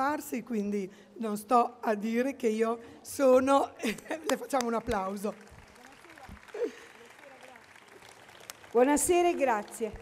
scomparsi, quindi non sto a dire che io sono... Le facciamo un applauso. Buonasera e grazie.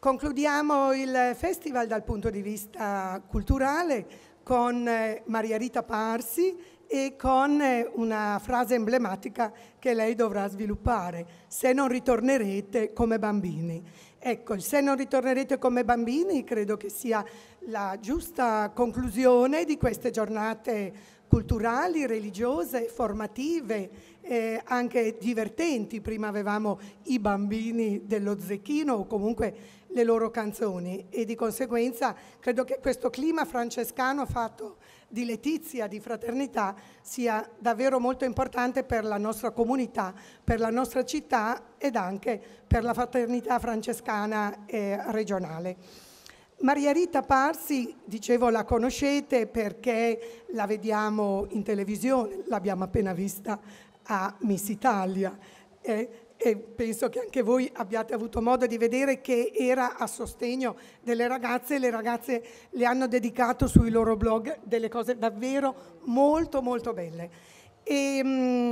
Concludiamo il festival dal punto di vista culturale con eh, Maria Rita Parsi e con eh, una frase emblematica che lei dovrà sviluppare, se non ritornerete come bambini. Ecco, se non ritornerete come bambini credo che sia la giusta conclusione di queste giornate culturali, religiose, formative, eh, anche divertenti. Prima avevamo i bambini dello Zecchino o comunque le loro canzoni e di conseguenza credo che questo clima francescano fatto di Letizia, di Fraternità, sia davvero molto importante per la nostra comunità, per la nostra città ed anche per la fraternità francescana eh, regionale. Maria Rita Parsi, dicevo, la conoscete perché la vediamo in televisione, l'abbiamo appena vista a Miss Italia. Eh, e penso che anche voi abbiate avuto modo di vedere che era a sostegno delle ragazze e le ragazze le hanno dedicato sui loro blog delle cose davvero molto molto belle. E, ehm,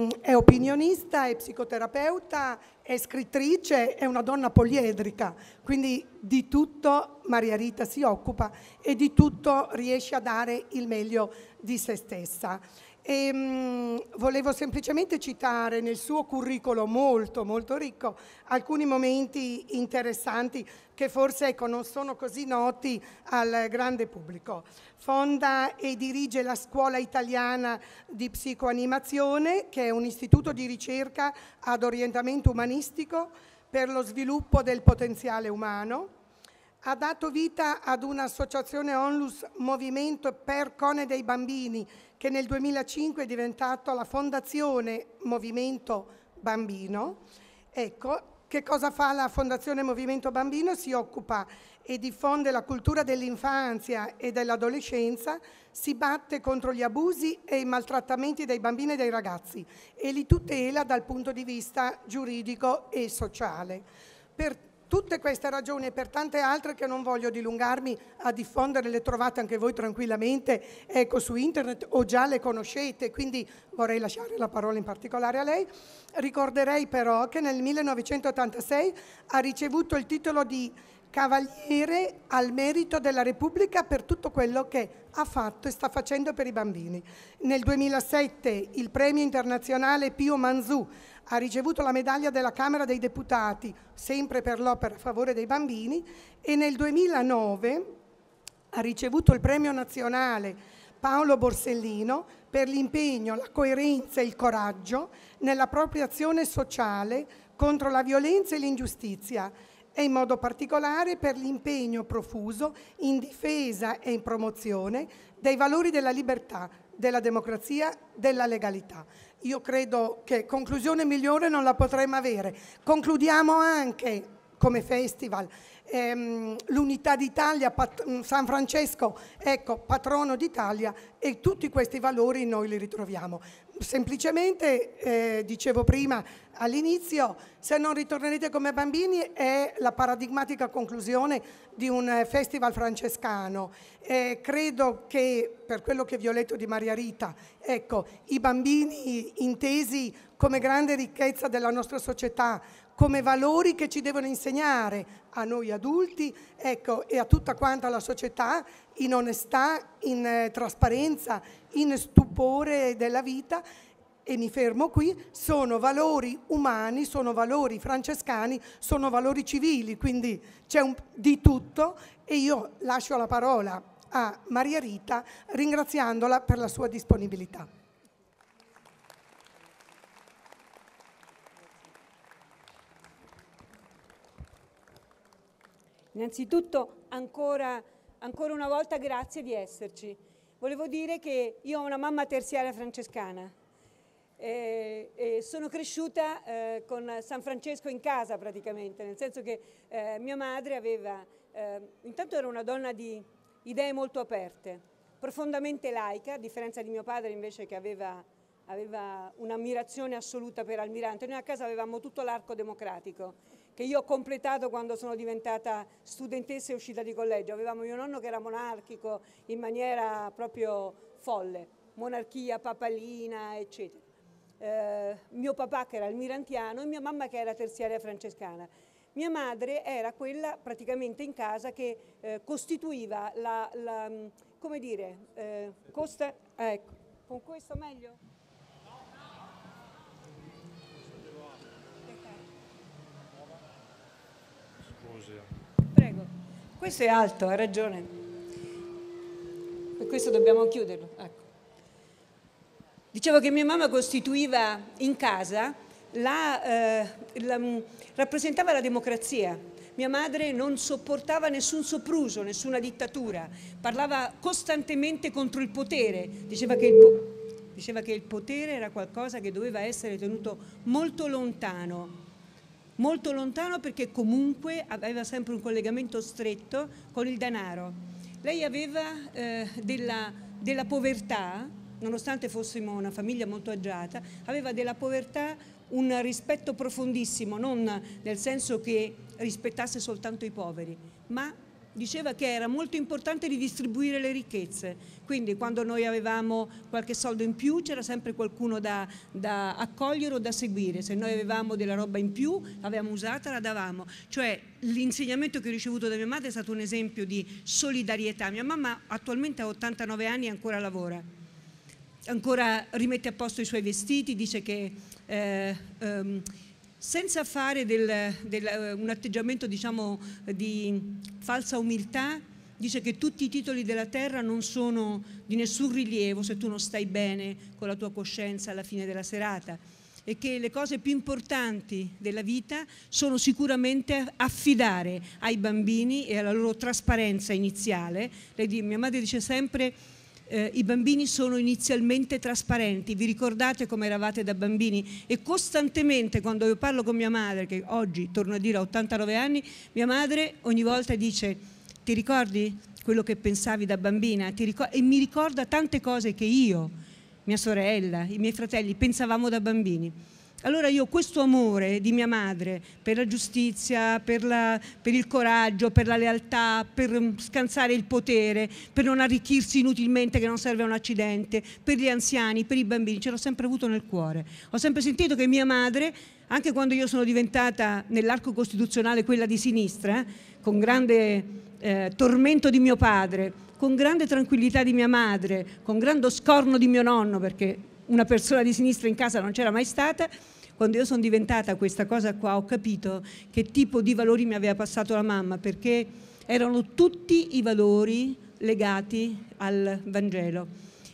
mh, è opinionista, è psicoterapeuta, è scrittrice, è una donna poliedrica, quindi di tutto Maria Rita si occupa e di tutto riesce a dare il meglio di se stessa. E, ehm, mh, volevo semplicemente citare nel suo curriculum molto, molto ricco alcuni momenti interessanti che forse ecco, non sono così noti al grande pubblico. Fonda e dirige la Scuola Italiana di Psicoanimazione, che è un istituto di ricerca ad orientamento umanistico per lo sviluppo del potenziale umano ha dato vita ad un'associazione onlus Movimento per Cone dei Bambini che nel 2005 è diventata la Fondazione Movimento Bambino. Ecco, che cosa fa la Fondazione Movimento Bambino? Si occupa e diffonde la cultura dell'infanzia e dell'adolescenza, si batte contro gli abusi e i maltrattamenti dei bambini e dei ragazzi e li tutela dal punto di vista giuridico e sociale. Per Tutte queste ragioni e per tante altre che non voglio dilungarmi a diffondere, le trovate anche voi tranquillamente ecco, su internet o già le conoscete, quindi vorrei lasciare la parola in particolare a lei. Ricorderei però che nel 1986 ha ricevuto il titolo di cavaliere al merito della Repubblica per tutto quello che ha fatto e sta facendo per i bambini. Nel 2007 il premio internazionale Pio Manzù ha ricevuto la medaglia della Camera dei Deputati, sempre per l'opera a favore dei bambini, e nel 2009 ha ricevuto il premio nazionale Paolo Borsellino per l'impegno, la coerenza e il coraggio nella propria azione sociale contro la violenza e l'ingiustizia e in modo particolare per l'impegno profuso in difesa e in promozione dei valori della libertà, della democrazia, della legalità. Io credo che conclusione migliore non la potremmo avere. Concludiamo anche come festival ehm, l'unità d'Italia, mm, San Francesco, ecco, patrono d'Italia e tutti questi valori noi li ritroviamo. Semplicemente, eh, dicevo prima, all'inizio, se non ritornerete come bambini, è la paradigmatica conclusione di un eh, festival francescano. Eh, credo che, per quello che vi ho letto di Maria Rita, ecco, i bambini intesi come grande ricchezza della nostra società, come valori che ci devono insegnare a noi adulti ecco, e a tutta quanta la società in onestà, in eh, trasparenza, in stupore della vita e mi fermo qui, sono valori umani, sono valori francescani, sono valori civili, quindi c'è di tutto e io lascio la parola a Maria Rita ringraziandola per la sua disponibilità. Innanzitutto ancora, ancora una volta grazie di esserci. Volevo dire che io ho una mamma terziaria francescana e, e sono cresciuta eh, con San Francesco in casa praticamente, nel senso che eh, mia madre aveva, eh, intanto era una donna di idee molto aperte, profondamente laica, a differenza di mio padre invece che aveva, aveva un'ammirazione assoluta per Almirante. Noi a casa avevamo tutto l'arco democratico che io ho completato quando sono diventata studentessa e uscita di collegio. Avevamo mio nonno che era monarchico in maniera proprio folle, monarchia papalina, eccetera. Eh, mio papà che era almirantiano e mia mamma che era terziaria francescana. Mia madre era quella praticamente in casa che eh, costituiva la, la, mm, come dire, eh, costa, ecco, con questo meglio? Scusi. Prego, questo è alto, ha ragione. Per questo dobbiamo chiuderlo. Ecco. Dicevo che mia mamma costituiva in casa, la, eh, la, rappresentava la democrazia. Mia madre non sopportava nessun sopruso, nessuna dittatura, parlava costantemente contro il potere, diceva che il, po diceva che il potere era qualcosa che doveva essere tenuto molto lontano molto lontano perché comunque aveva sempre un collegamento stretto con il denaro. Lei aveva eh, della, della povertà, nonostante fossimo una famiglia molto agiata, aveva della povertà un rispetto profondissimo, non nel senso che rispettasse soltanto i poveri, ma diceva che era molto importante ridistribuire le ricchezze, quindi quando noi avevamo qualche soldo in più c'era sempre qualcuno da, da, accogliere o da seguire, se noi avevamo della roba in più l'avevamo usata, la davamo, cioè l'insegnamento che ho ricevuto da mia madre è stato un esempio di solidarietà, mia mamma attualmente ha 89 anni e ancora lavora ancora rimette a posto i suoi vestiti, dice che eh, ehm, senza fare del, del, eh, un atteggiamento diciamo, di falsa umiltà, dice che tutti i titoli della terra non sono di nessun rilievo se tu non stai bene con la tua coscienza alla fine della serata e che le cose più importanti della vita sono sicuramente affidare ai bambini e alla loro trasparenza iniziale. Lei, mia madre dice sempre eh, i bambini sono inizialmente trasparenti, vi ricordate come eravate da bambini? E costantemente quando io parlo con mia madre, che oggi torno a dire a 89 anni, mia madre ogni volta dice ti ricordi quello che pensavi da bambina? e mi ricorda tante cose che io, mia sorella, i miei fratelli pensavamo da bambini. Allora io questo amore di mia madre per la giustizia, per, la, per, il coraggio, per la lealtà, per mm, scansare il potere, per non arricchirsi inutilmente che non serve a un accidente, per gli anziani, per i bambini, ce l'ho sempre avuto nel cuore. Ho sempre sentito che mia madre, anche quando io sono diventata nell'arco costituzionale quella di sinistra, eh, con grande eh, tormento di mio padre, con grande tranquillità di mia madre, con grande scorno di mio nonno, perché una persona di sinistra in casa non c'era mai stata, quando io sono diventata questa cosa qua ho capito che tipo di valori mi aveva passato la mamma, perché erano tutti i valori legati al Vangelo.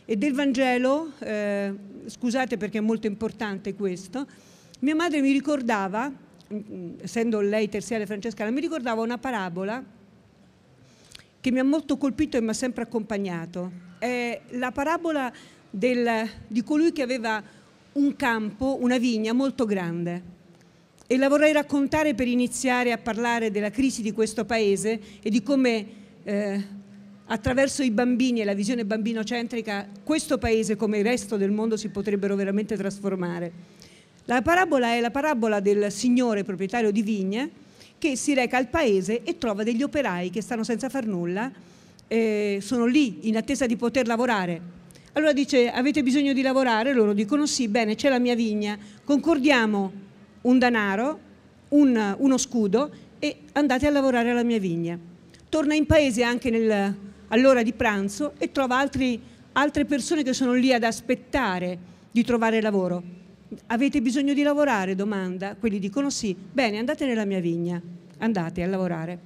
E del Vangelo, eh, scusate perché è molto importante questo, mia madre mi ricordava, mm, essendo lei terziale francescana, mi ricordava una parabola che mi ha molto colpito e mi ha sempre accompagnato. È la parabola del, di colui che aveva un campo, una vigna molto grande. E la vorrei raccontare per iniziare a parlare della crisi di questo paese e di come eh, attraverso i bambini e la visione bambinocentrica questo paese come il resto del mondo si potrebbero veramente trasformare. La parabola è la parabola del signore proprietario di vigne che si reca al paese e trova degli operai che stanno senza far nulla, eh, sono lì in attesa di poter lavorare allora dice avete bisogno di lavorare? Loro dicono sì, bene, c'è la mia vigna, concordiamo un danaro, un, uno scudo e andate a lavorare alla mia vigna. Torna in paese anche nel, all'ora di pranzo e trova altri, altre persone che sono lì ad aspettare di trovare lavoro. Avete bisogno di lavorare? domanda. Quelli dicono sì. Bene, andate nella mia vigna, andate a lavorare.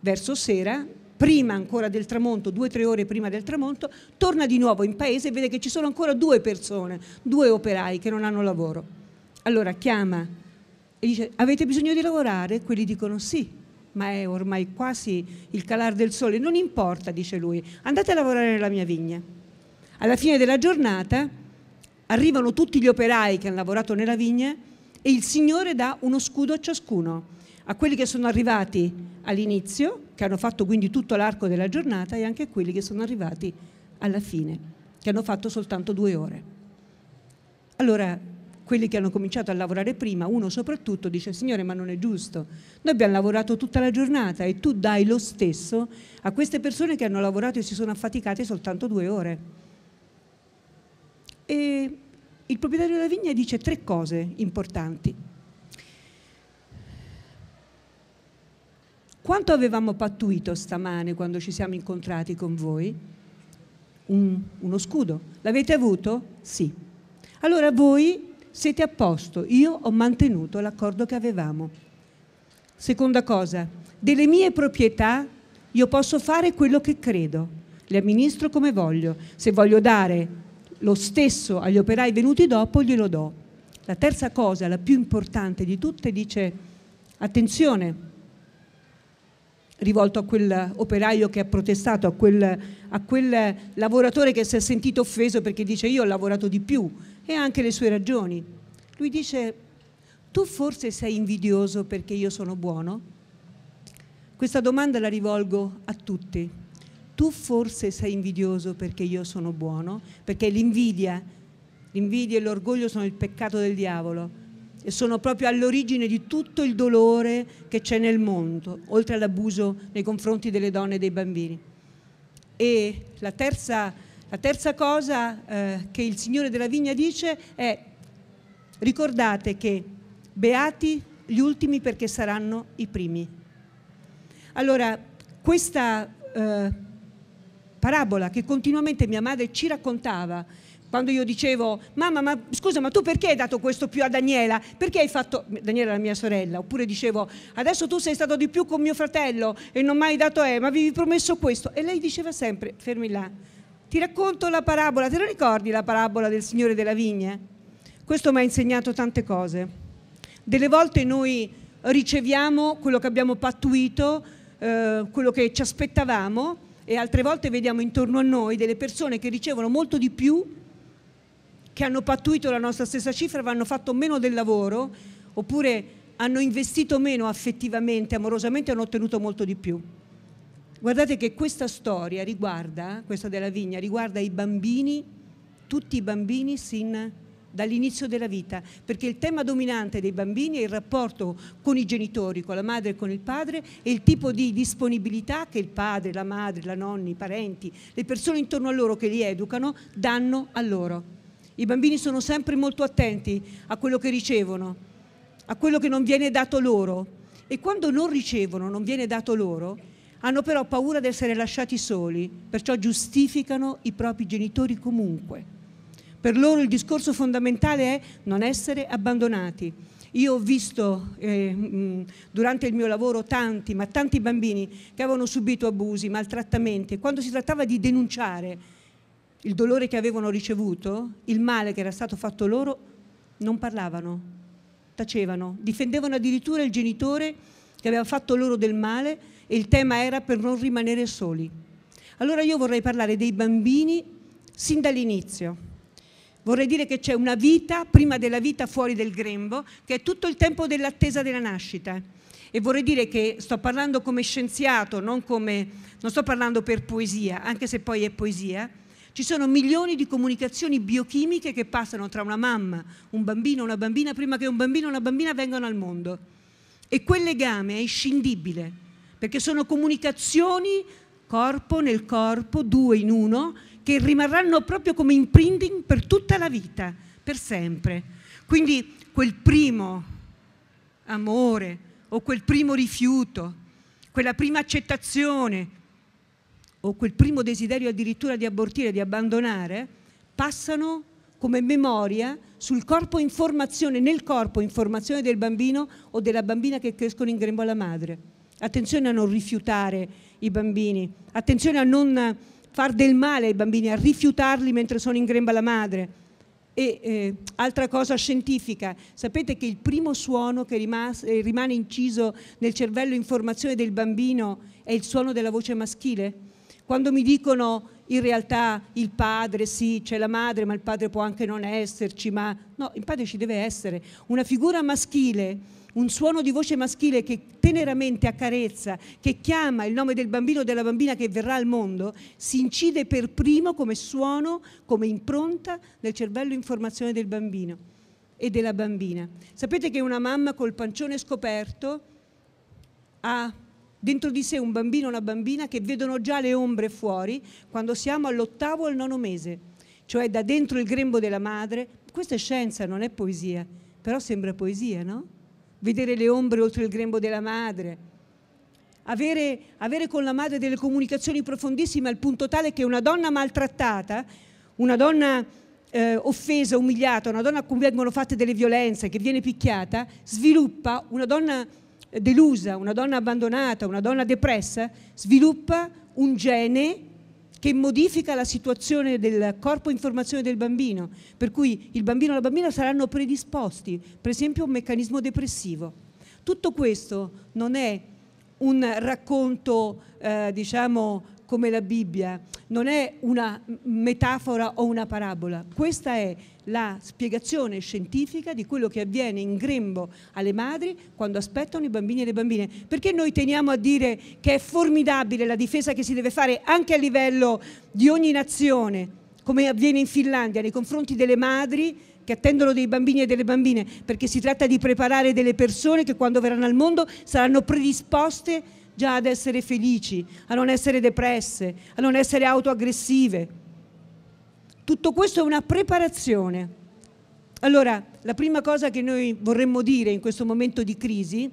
Verso sera prima ancora del tramonto, due o tre ore prima del tramonto, torna di nuovo in paese e vede che ci sono ancora due persone, due operai che non hanno lavoro. Allora chiama e dice avete bisogno di lavorare? Quelli dicono sì, ma è ormai quasi il calar del sole, non importa, dice lui, andate a lavorare nella mia vigna. Alla fine della giornata arrivano tutti gli operai che hanno lavorato nella vigna e il Signore dà uno scudo a ciascuno a quelli che sono arrivati all'inizio, che hanno fatto quindi tutto l'arco della giornata, e anche a quelli che sono arrivati alla fine, che hanno fatto soltanto due ore. Allora, quelli che hanno cominciato a lavorare prima, uno soprattutto, dice Signore, ma non è giusto, noi abbiamo lavorato tutta la giornata e tu dai lo stesso a queste persone che hanno lavorato e si sono affaticate soltanto due ore. E il proprietario della vigna dice tre cose importanti. Quanto avevamo pattuito stamane quando ci siamo incontrati con voi? Un, uno scudo. L'avete avuto? Sì. Allora voi siete a posto, io ho mantenuto l'accordo che avevamo. Seconda cosa, delle mie proprietà io posso fare quello che credo, le amministro come voglio, se voglio dare lo stesso agli operai venuti dopo glielo do. La terza cosa, la più importante di tutte, dice attenzione, rivolto a quel operaio che ha protestato, a quel, a quel lavoratore che si è sentito offeso perché dice io ho lavorato di più e ha anche le sue ragioni. Lui dice tu forse sei invidioso perché io sono buono? Questa domanda la rivolgo a tutti. Tu forse sei invidioso perché io sono buono? Perché l'invidia, l'invidia e l'orgoglio sono il peccato del diavolo e sono proprio all'origine di tutto il dolore che c'è nel mondo, oltre all'abuso nei confronti delle donne e dei bambini. E la terza, la terza cosa eh, che il Signore della Vigna dice è ricordate che beati gli ultimi perché saranno i primi. Allora, questa eh, parabola che continuamente mia madre ci raccontava quando io dicevo, mamma, ma scusa, ma tu perché hai dato questo più a Daniela? Perché hai fatto, Daniela era mia sorella, oppure dicevo, adesso tu sei stato di più con mio fratello e non mi hai dato E, eh, ma avevi promesso questo. E lei diceva sempre, fermi là, ti racconto la parabola, te la ricordi la parabola del Signore della Vigna? Questo mi ha insegnato tante cose. Delle volte noi riceviamo quello che abbiamo pattuito, eh, quello che ci aspettavamo, e altre volte vediamo intorno a noi delle persone che ricevono molto di più che hanno pattuito la nostra stessa cifra, vanno fatto meno del lavoro oppure hanno investito meno affettivamente, amorosamente e hanno ottenuto molto di più. Guardate che questa storia riguarda, questa della vigna, riguarda i bambini, tutti i bambini sin dall'inizio della vita, perché il tema dominante dei bambini è il rapporto con i genitori, con la madre e con il padre e il tipo di disponibilità che il padre, la madre, la nonna, i parenti, le persone intorno a loro che li educano danno a loro. I bambini sono sempre molto attenti a quello che ricevono, a quello che non viene dato loro. E quando non ricevono, non viene dato loro, hanno però paura di essere lasciati soli, perciò giustificano i propri genitori comunque. Per loro il discorso fondamentale è non essere abbandonati. Io ho visto eh, mm, durante il mio lavoro tanti, ma tanti bambini che avevano subito abusi, maltrattamenti e quando si trattava di denunciare il dolore che avevano ricevuto, il male che era stato fatto loro, non parlavano, tacevano, difendevano addirittura il genitore che aveva fatto loro del male e il tema era per non rimanere soli. Allora io vorrei parlare dei bambini sin dall'inizio. Vorrei dire che c'è una vita prima della vita fuori del grembo, che è tutto il tempo dell'attesa della nascita. E vorrei dire che sto parlando come scienziato, non, come, non sto parlando per poesia, anche se poi è poesia, ci sono milioni di comunicazioni biochimiche che passano tra una mamma, un bambino, una bambina, prima che un bambino o una bambina vengano al mondo. E quel legame è inscindibile, perché sono comunicazioni corpo nel corpo, due in uno, che rimarranno proprio come imprinting per tutta la vita, per sempre. Quindi quel primo amore o quel primo rifiuto, quella prima accettazione, o quel primo desiderio addirittura di abortire, di abbandonare, passano come memoria sul corpo in formazione, nel corpo in formazione del bambino o della bambina che crescono in grembo alla madre. Attenzione a non rifiutare i bambini, attenzione a non far del male ai bambini, a rifiutarli mentre sono in grembo alla madre. E eh, altra cosa scientifica, sapete che il primo suono che rimas- eh, rimane inciso nel cervello in formazione del bambino è il suono della voce maschile? Quando mi dicono in realtà il padre, sì, c'è la madre, ma il padre può anche non esserci, ma no, il padre ci deve essere. Una figura maschile, un suono di voce maschile che teneramente accarezza, che chiama il nome del bambino o della bambina che verrà al mondo, si incide per primo come suono, come impronta nel cervello in formazione del bambino e della bambina. Sapete che una mamma col pancione scoperto ha dentro di sé un bambino o una bambina che vedono già le ombre fuori quando siamo all'ottavo o al nono mese, cioè da dentro il grembo della madre. Questa è scienza, non è poesia, però sembra poesia, no? Vedere le ombre oltre il grembo della madre. Avere, avere con la madre delle comunicazioni profondissime al punto tale che una donna maltrattata, una donna eh, offesa, umiliata, una donna a cui vengono fatte delle violenze, che viene picchiata, sviluppa una donna delusa, una donna abbandonata, una donna depressa, sviluppa un gene che modifica la situazione del corpo in formazione del bambino, per cui il bambino e la bambina saranno predisposti, per esempio, a un meccanismo depressivo. Tutto questo non è un racconto, eh, diciamo, come la Bibbia non è una metafora o una parabola, questa è la spiegazione scientifica di quello che avviene in grembo alle madri quando aspettano i bambini e le bambine. Perché noi teniamo a dire che è formidabile la difesa che si deve fare anche a livello di ogni nazione, come avviene in Finlandia nei confronti delle madri che attendono dei bambini e delle bambine, perché si tratta di preparare delle persone che quando verranno al mondo saranno predisposte già ad essere felici, a non essere depresse, a non essere autoaggressive. Tutto questo è una preparazione. Allora, la prima cosa che noi vorremmo dire in questo momento di crisi,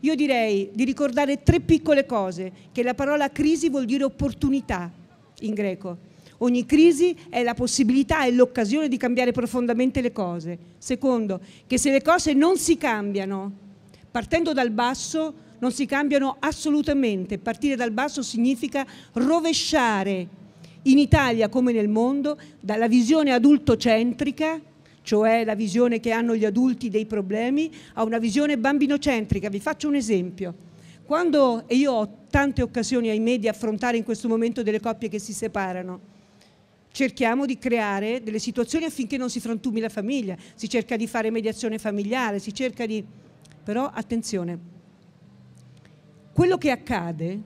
io direi di ricordare tre piccole cose, che la parola crisi vuol dire opportunità in greco. Ogni crisi è la possibilità e l'occasione di cambiare profondamente le cose. Secondo, che se le cose non si cambiano, partendo dal basso, non si cambiano assolutamente. Partire dal basso significa rovesciare in Italia come nel mondo dalla visione adultocentrica cioè la visione che hanno gli adulti dei problemi, a una visione bambinocentrica. Vi faccio un esempio. Quando, e io ho tante occasioni, ahimè, di affrontare in questo momento delle coppie che si separano, cerchiamo di creare delle situazioni affinché non si frantumi la famiglia, si cerca di fare mediazione familiare, si cerca di... però attenzione, quello che accade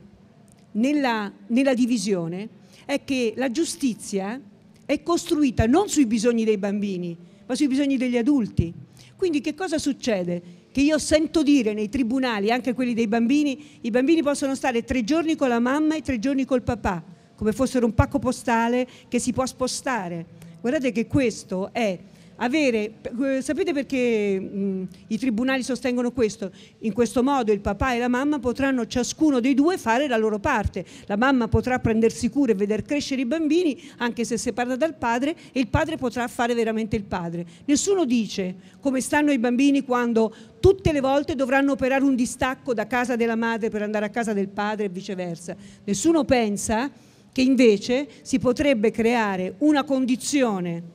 nella, nella divisione è che la giustizia è costruita non sui bisogni dei bambini, ma sui bisogni degli adulti. Quindi che cosa succede? Che io sento dire nei tribunali, anche quelli dei bambini, i bambini possono stare tre giorni con la mamma e tre giorni col papà, come fossero un pacco postale che si può spostare. Guardate che questo è avere, eh, sapete perché mh, mm, i tribunali sostengono questo? In questo modo il papà e la mamma potranno ciascuno dei due fare la loro parte. La mamma potrà prendersi cura e veder crescere i bambini anche se separata dal padre e il padre potrà fare veramente il padre. Nessuno dice come stanno i bambini quando tutte le volte dovranno operare un distacco da casa della madre per andare a casa del padre e viceversa. Nessuno pensa che invece si potrebbe creare una condizione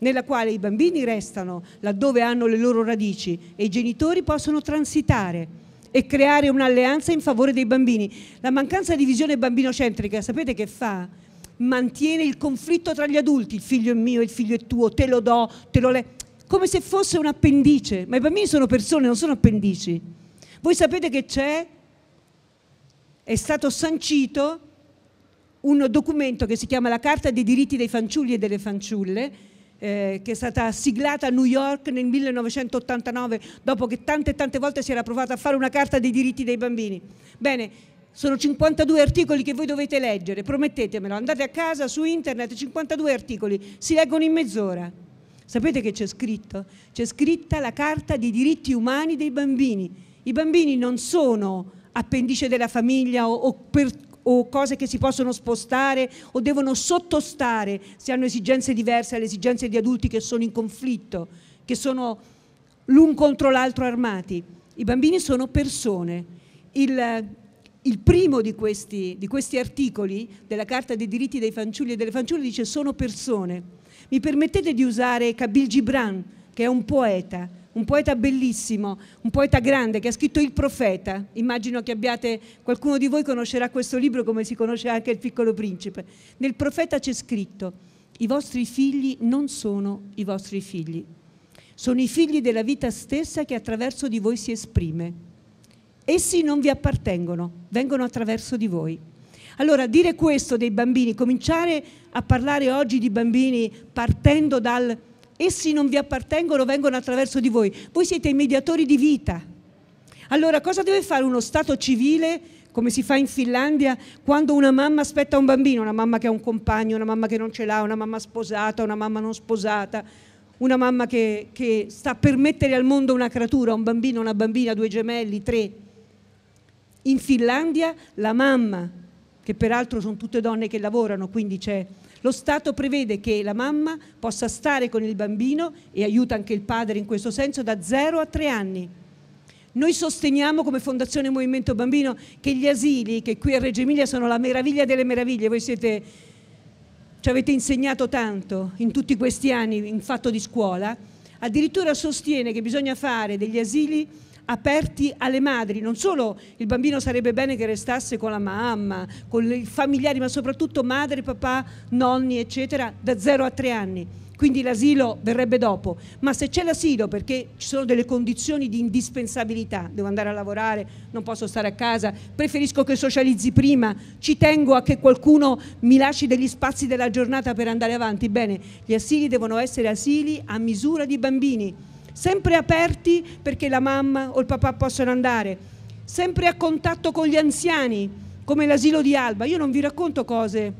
nella quale i bambini restano laddove hanno le loro radici e i genitori possono transitare e creare un'alleanza in favore dei bambini. La mancanza di visione bambinocentrica, sapete che fa? Mantiene il conflitto tra gli adulti, il figlio è mio, il figlio è tuo, te lo do, te lo le... come se fosse un appendice, ma i bambini sono persone, non sono appendici. Voi sapete che c'è, è stato sancito un documento che si chiama la Carta dei diritti dei fanciulli e delle fanciulle, eh, che è stata siglata a New York nel 1989 dopo che tante e tante volte si era provato a fare una carta dei diritti dei bambini. Bene, sono 52 articoli che voi dovete leggere, promettetemelo, andate a casa su internet, 52 articoli, si leggono in mezz'ora. Sapete che c'è scritto? C'è scritta la carta dei diritti umani dei bambini. I bambini non sono appendice della famiglia o, o per o cose che si possono spostare o devono sottostare se hanno esigenze diverse alle esigenze di adulti che sono in conflitto, che sono l'un contro l'altro armati. I bambini sono persone. Il, il primo di questi, di questi articoli della Carta dei diritti dei fanciulli e delle fanciulle dice sono persone. Mi permettete di usare Kabil Gibran, che è un poeta, un poeta bellissimo, un poeta grande che ha scritto Il profeta. Immagino che abbiate, qualcuno di voi conoscerà questo libro come si conosce anche Il piccolo principe. Nel profeta c'è scritto, i vostri figli non sono i vostri figli, sono i figli della vita stessa che attraverso di voi si esprime. Essi non vi appartengono, vengono attraverso di voi. Allora, dire questo dei bambini, cominciare a parlare oggi di bambini partendo dal Essi non vi appartengono, vengono attraverso di voi. Voi siete i mediatori di vita. Allora cosa deve fare uno Stato civile, come si fa in Finlandia, quando una mamma aspetta un bambino, una mamma che ha un compagno, una mamma che non ce l'ha, una mamma sposata, una mamma non sposata, una mamma che, che sta per mettere al mondo una creatura, un bambino, una bambina, due gemelli, tre. In Finlandia la mamma, che peraltro sono tutte donne che lavorano, quindi c'è lo Stato prevede che la mamma possa stare con il bambino e aiuta anche il padre in questo senso da 0 a 3 anni. Noi sosteniamo come Fondazione Movimento Bambino che gli asili, che qui a Reggio Emilia sono la meraviglia delle meraviglie, voi siete, ci avete insegnato tanto in tutti questi anni in fatto di scuola, addirittura sostiene che bisogna fare degli asili aperti alle madri. Non solo il bambino sarebbe bene che restasse con la mamma, con i familiari, ma soprattutto madre, papà, nonni, eccetera, da 0 a 3 anni. Quindi l'asilo verrebbe dopo, ma se c'è l'asilo perché ci sono delle condizioni di indispensabilità, devo andare a lavorare, non posso stare a casa, preferisco che socializzi prima, ci tengo a che qualcuno mi lasci degli spazi della giornata per andare avanti, bene, gli asili devono essere asili a misura di bambini sempre aperti perché la mamma o il papà possano andare, sempre a contatto con gli anziani, come l'asilo di Alba. Io non vi racconto cose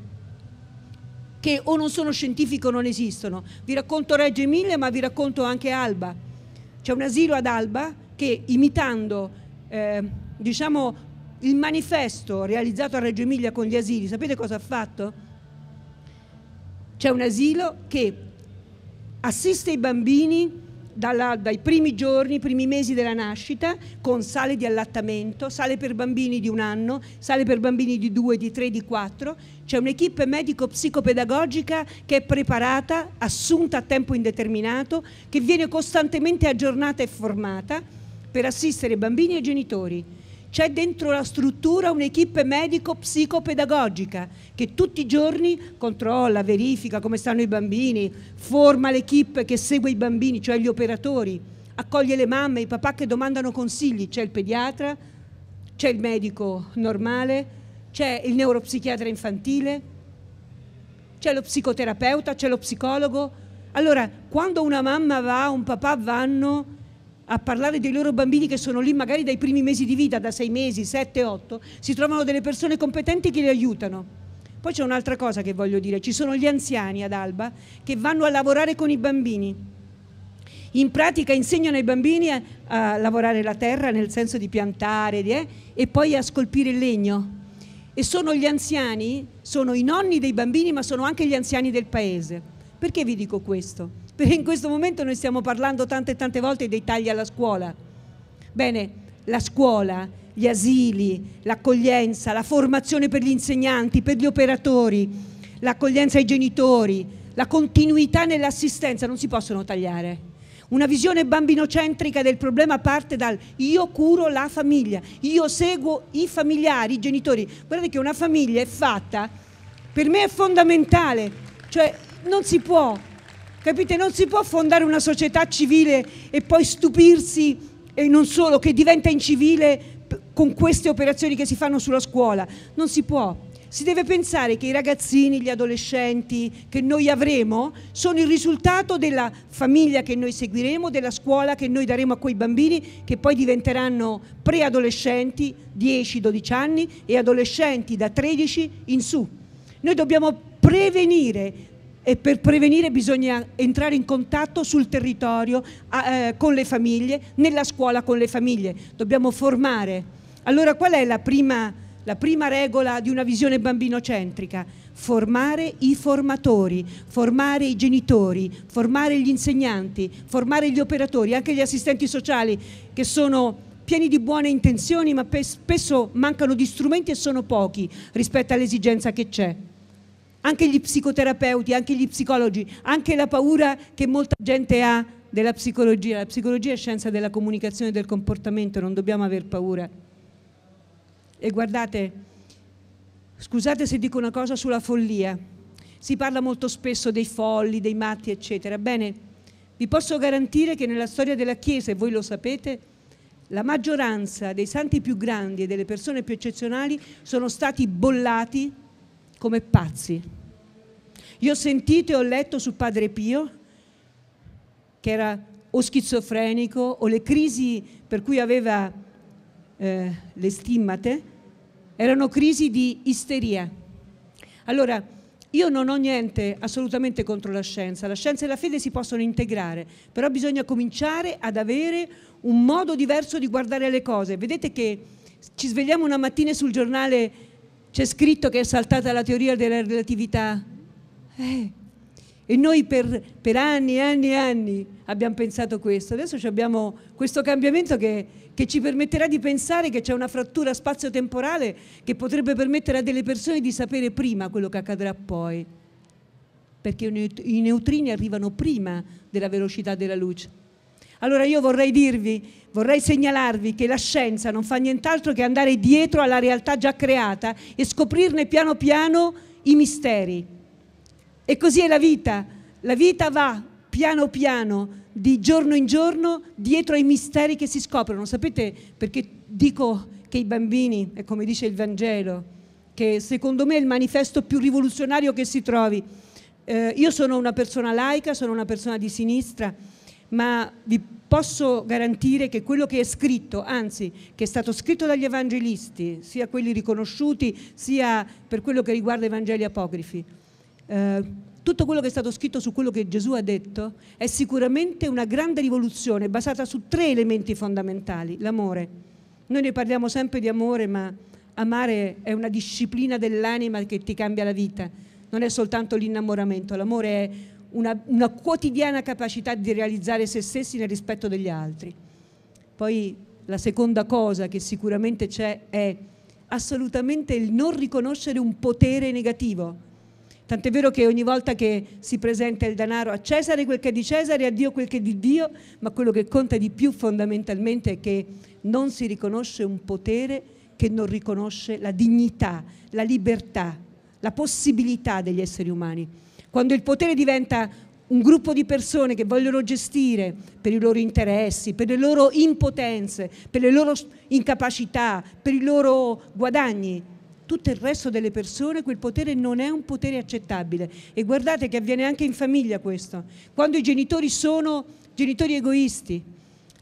che o non sono scientifiche o non esistono. Vi racconto Reggio Emilia, ma vi racconto anche Alba. C'è un asilo ad Alba che imitando eh, diciamo, il manifesto realizzato a Reggio Emilia con gli asili, sapete cosa ha fatto? C'è un asilo che assiste i bambini dalla, dai primi giorni, i primi mesi della nascita, con sale di allattamento, sale per bambini di un anno, sale per bambini di due, di tre, di quattro. C'è un'equipe medico-psicopedagogica che è preparata, assunta a tempo indeterminato, che viene costantemente aggiornata e formata per assistere bambini e genitori c'è dentro la struttura un'equipe medico-psicopedagogica che tutti i giorni controlla, verifica come stanno i bambini, forma l'equipe che segue i bambini, cioè gli operatori, accoglie le mamme, i papà che domandano consigli, c'è il pediatra, c'è il medico normale, c'è il neuropsichiatra infantile, c'è lo psicoterapeuta, c'è lo psicologo. Allora, quando una mamma va, un papà vanno, a parlare dei loro bambini che sono lì magari dai primi mesi di vita, da sei mesi, sette, otto, si trovano delle persone competenti che li aiutano. Poi c'è un'altra cosa che voglio dire, ci sono gli anziani ad Alba che vanno a lavorare con i bambini. In pratica insegnano ai bambini a, a lavorare la terra nel senso di piantare eh, e poi a scolpire il legno. E sono gli anziani, sono i nonni dei bambini ma sono anche gli anziani del paese. Perché vi dico questo? perché in questo momento noi stiamo parlando tante e tante volte dei tagli alla scuola. Bene, la scuola, gli asili, l'accoglienza, la formazione per gli insegnanti, per gli operatori, l'accoglienza ai genitori, la continuità nell'assistenza non si possono tagliare. Una visione bambinocentrica del problema parte dal io curo la famiglia, io seguo i familiari, i genitori. Guardate che una famiglia è fatta, per me è fondamentale, cioè non si può Capite? Non si può fondare una società civile e poi stupirsi, e non solo, che diventa incivile con queste operazioni che si fanno sulla scuola. Non si può. Si deve pensare che i ragazzini, gli adolescenti che noi avremo sono il risultato della famiglia che noi seguiremo, della scuola che noi daremo a quei bambini che poi diventeranno preadolescenti 10-12 anni e adolescenti da 13 in su. Noi dobbiamo prevenire e per prevenire bisogna entrare in contatto sul territorio eh, con le famiglie, nella scuola con le famiglie, dobbiamo formare. Allora qual è la prima, la prima regola di una visione bambinocentrica? Formare i formatori, formare i genitori, formare gli insegnanti, formare gli operatori, anche gli assistenti sociali che sono pieni di buone intenzioni ma spesso mancano di strumenti e sono pochi rispetto all'esigenza che c'è anche gli psicoterapeuti, anche gli psicologi, anche la paura che molta gente ha della psicologia. La psicologia è scienza della comunicazione e del comportamento, non dobbiamo aver paura. E guardate, scusate se dico una cosa sulla follia. Si parla molto spesso dei folli, dei matti, eccetera. Bene, vi posso garantire che nella storia della Chiesa, e voi lo sapete, la maggioranza dei santi più grandi e delle persone più eccezionali sono stati bollati come pazzi. Io ho sentito e ho letto su Padre Pio che era o schizofrenico o le crisi per cui aveva eh, le stimmate erano crisi di isteria. Allora, io non ho niente assolutamente contro la scienza, la scienza e la fede si possono integrare, però bisogna cominciare ad avere un modo diverso di guardare le cose. Vedete che ci svegliamo una mattina sul giornale c'è scritto che è saltata la teoria della relatività. Eh. E noi per, per, anni e anni e anni abbiamo pensato questo. Adesso abbiamo questo cambiamento che, che ci permetterà di pensare che c'è una frattura spazio-temporale che potrebbe permettere a delle persone di sapere prima quello che accadrà poi. Perché i neutrini arrivano prima della velocità della luce. Allora io vorrei dirvi Vorrei segnalarvi che la scienza non fa nient'altro che andare dietro alla realtà già creata e scoprirne piano piano i misteri. E così è la vita. La vita va piano piano, di giorno in giorno, dietro ai misteri che si scoprono. Sapete perché dico che i bambini, è come dice il Vangelo, che secondo me è il manifesto più rivoluzionario che si trovi. Eh, io sono una persona laica, sono una persona di sinistra ma vi posso garantire che quello che è scritto, anzi che è stato scritto dagli evangelisti, sia quelli riconosciuti, sia per quello che riguarda i Vangeli apocrifi, eh, tutto quello che è stato scritto su quello che Gesù ha detto è sicuramente una grande rivoluzione basata su tre elementi fondamentali. L'amore. Noi ne parliamo sempre di amore, ma amare è una disciplina dell'anima che ti cambia la vita. Non è soltanto l'innamoramento, l'amore è una, una quotidiana capacità di realizzare se stessi nel rispetto degli altri. Poi la seconda cosa che sicuramente c'è è assolutamente il non riconoscere un potere negativo. Tant'è vero che ogni volta che si presenta il denaro a Cesare quel che è di Cesare, a Dio quel che è di Dio, ma quello che conta di più fondamentalmente è che non si riconosce un potere che non riconosce la dignità, la libertà, la possibilità degli esseri umani. Quando il potere diventa un gruppo di persone che vogliono gestire per i loro interessi, per le loro impotenze, per le loro incapacità, per i loro guadagni, tutto il resto delle persone, quel potere non è un potere accettabile. E guardate che avviene anche in famiglia questo. Quando i genitori sono genitori egoisti,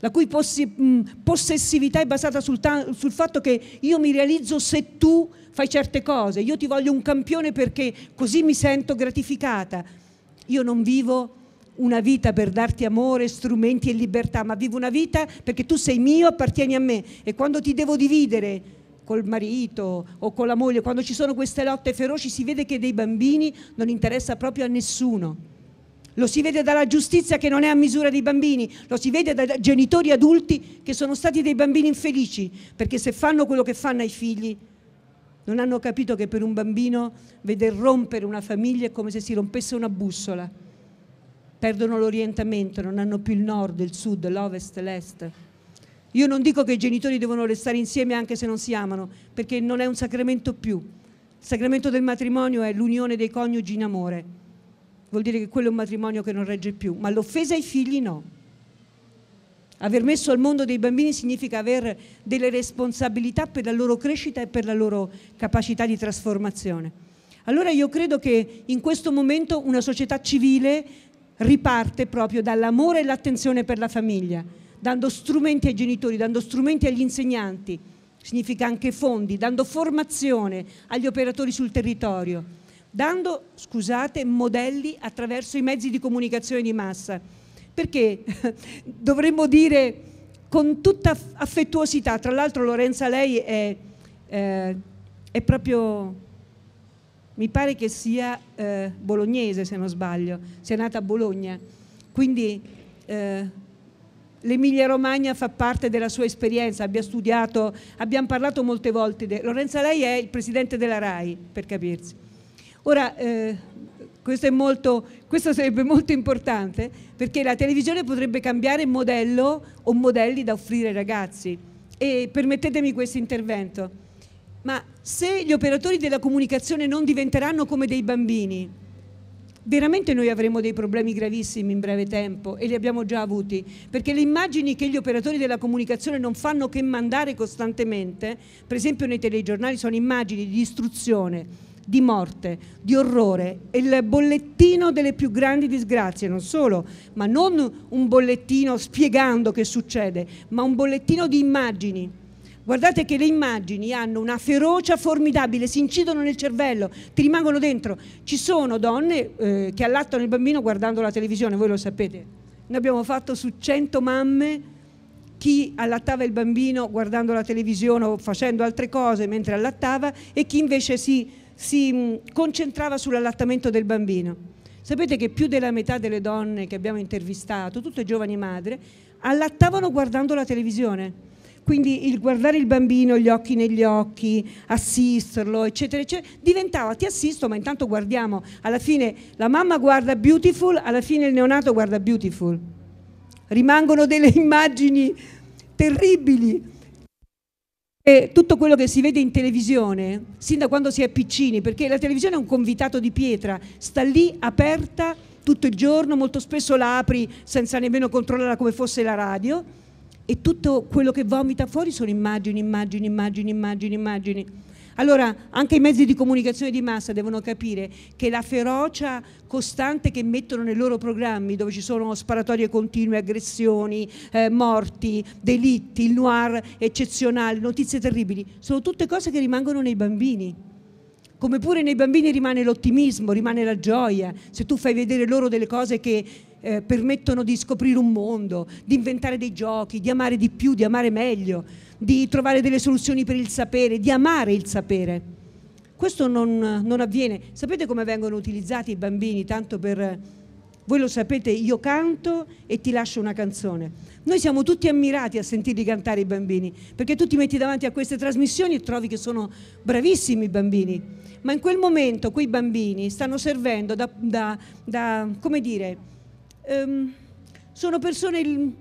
la cui possessività è basata sul, ta- sul, fatto che io mi realizzo se tu fai certe cose, io ti voglio un campione perché così mi sento gratificata. Io non vivo una vita per darti amore, strumenti e libertà, ma vivo una vita perché tu sei mio, appartieni a me e quando ti devo dividere col marito o con la moglie, quando ci sono queste lotte feroci si vede che dei bambini non interessa proprio a nessuno lo si vede dalla giustizia che non è a misura dei bambini, lo si vede da genitori adulti che sono stati dei bambini infelici, perché se fanno quello che fanno ai figli, non hanno capito che per un bambino veder rompere una famiglia è come se si rompesse una bussola. Perdono l'orientamento, non hanno più il nord, il sud, l'ovest, l'est. Io non dico che i genitori devono restare insieme anche se non si amano, perché non è un sacramento più. Il sacramento del matrimonio è l'unione dei coniugi in amore vuol dire che quello è un matrimonio che non regge più, ma l'offesa ai figli no. Aver messo al mondo dei bambini significa avere delle responsabilità per la loro crescita e per la loro capacità di trasformazione. Allora io credo che in questo momento una società civile riparte proprio dall'amore e l'attenzione per la famiglia, dando strumenti ai genitori, dando strumenti agli insegnanti, significa anche fondi, dando formazione agli operatori sul territorio dando, scusate, modelli attraverso i mezzi di comunicazione di massa. Perché dovremmo dire con tutta affettuosità, tra l'altro Lorenza lei è, eh, è, proprio, mi pare che sia eh, bolognese se non sbaglio, è nata a Bologna, quindi eh, l'Emilia Romagna fa parte della sua esperienza, abbia studiato, abbiamo parlato molte volte, Lorenza lei è il presidente della RAI per capirsi Ora, eh, questo, molto, questo, sarebbe molto importante perché la televisione potrebbe cambiare modello o modelli da offrire ai ragazzi. E permettetemi questo intervento. Ma se gli operatori della comunicazione non diventeranno come dei bambini, veramente noi avremo dei problemi gravissimi in breve tempo e li abbiamo già avuti, perché le immagini che gli operatori della comunicazione non fanno che mandare costantemente, per esempio nei telegiornali sono immagini di istruzione, di morte, di orrore, il bollettino delle più grandi disgrazie, non solo, ma non un bollettino spiegando che succede, ma un bollettino di immagini. Guardate che le immagini hanno una ferocia formidabile, si incidono nel cervello, ti rimangono dentro. Ci sono donne eh, che allattano il bambino guardando la televisione, voi lo sapete. Noi abbiamo fatto su 100 mamme chi allattava il bambino guardando la televisione o facendo altre cose mentre allattava e chi invece si si mm, concentrava sull'allattamento del bambino. Sapete che più della metà delle donne che abbiamo intervistato, tutte giovani madri, allattavano guardando la televisione. Quindi il guardare il bambino, gli occhi negli occhi, assisterlo, eccetera, eccetera, diventava ti assisto, ma intanto guardiamo. Alla fine la mamma guarda Beautiful, alla fine il neonato guarda Beautiful. Rimangono delle immagini terribili tutto quello che si vede in televisione, sin da quando si è piccini, perché la televisione è un convitato di pietra, sta lì aperta tutto il giorno, molto spesso la apri senza nemmeno controllarla come fosse la radio e tutto quello che vomita fuori sono immagini, immagini, immagini, immagini, immagini. Allora anche i mezzi di comunicazione di massa devono capire che la ferocia costante che mettono nei loro programmi, dove ci sono sparatorie continue, aggressioni, eh, morti, delitti, il noir eccezionale, notizie terribili, sono tutte cose che rimangono nei bambini come pure nei bambini rimane l'ottimismo, rimane la gioia, se tu fai vedere loro delle cose che eh, permettono di scoprire un mondo, di inventare dei giochi, di amare di più, di amare meglio di trovare delle soluzioni per il sapere, di amare il sapere. Questo non, non avviene. Sapete come vengono utilizzati i bambini, tanto per voi lo sapete, io canto e ti lascio una canzone. Noi siamo tutti ammirati a sentirli cantare i bambini, perché tu ti metti davanti a queste trasmissioni e trovi che sono bravissimi i bambini, ma in quel momento quei bambini stanno servendo da, da, da come dire, um, sono persone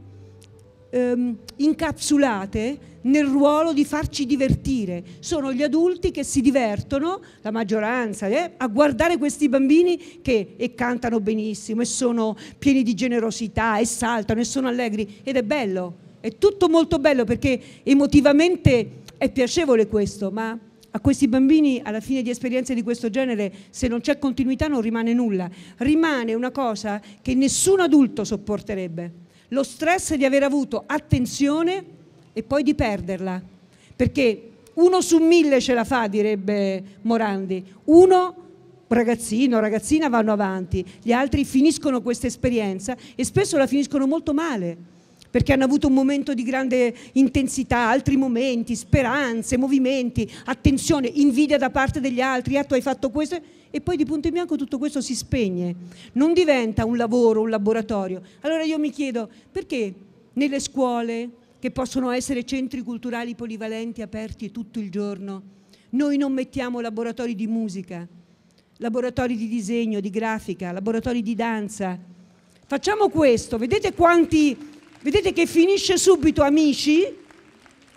um, incapsulate nel ruolo di farci divertire. Sono gli adulti che si divertono, la maggioranza, eh, a guardare questi bambini che e cantano benissimo e sono pieni di generosità e saltano e sono allegri ed è bello. È tutto molto bello perché emotivamente è piacevole questo, ma a questi bambini alla fine di esperienze di questo genere se non c'è continuità non rimane nulla, rimane una cosa che nessun adulto sopporterebbe. Lo stress di aver avuto attenzione e poi di perderla, perché uno su mille ce la fa, direbbe Morandi, uno ragazzino, ragazzina vanno avanti, gli altri finiscono questa esperienza e spesso la finiscono molto male perché hanno avuto un momento di grande intensità, altri momenti, speranze, movimenti, attenzione, invidia da parte degli altri, ah tu hai fatto questo e poi di punto in bianco tutto questo si spegne, non diventa un lavoro, un laboratorio. Allora io mi chiedo perché nelle scuole, che possono essere centri culturali polivalenti aperti tutto il giorno. Noi non mettiamo laboratori di musica, laboratori di disegno, di grafica, laboratori di danza. Facciamo questo, vedete quanti, vedete che finisce subito amici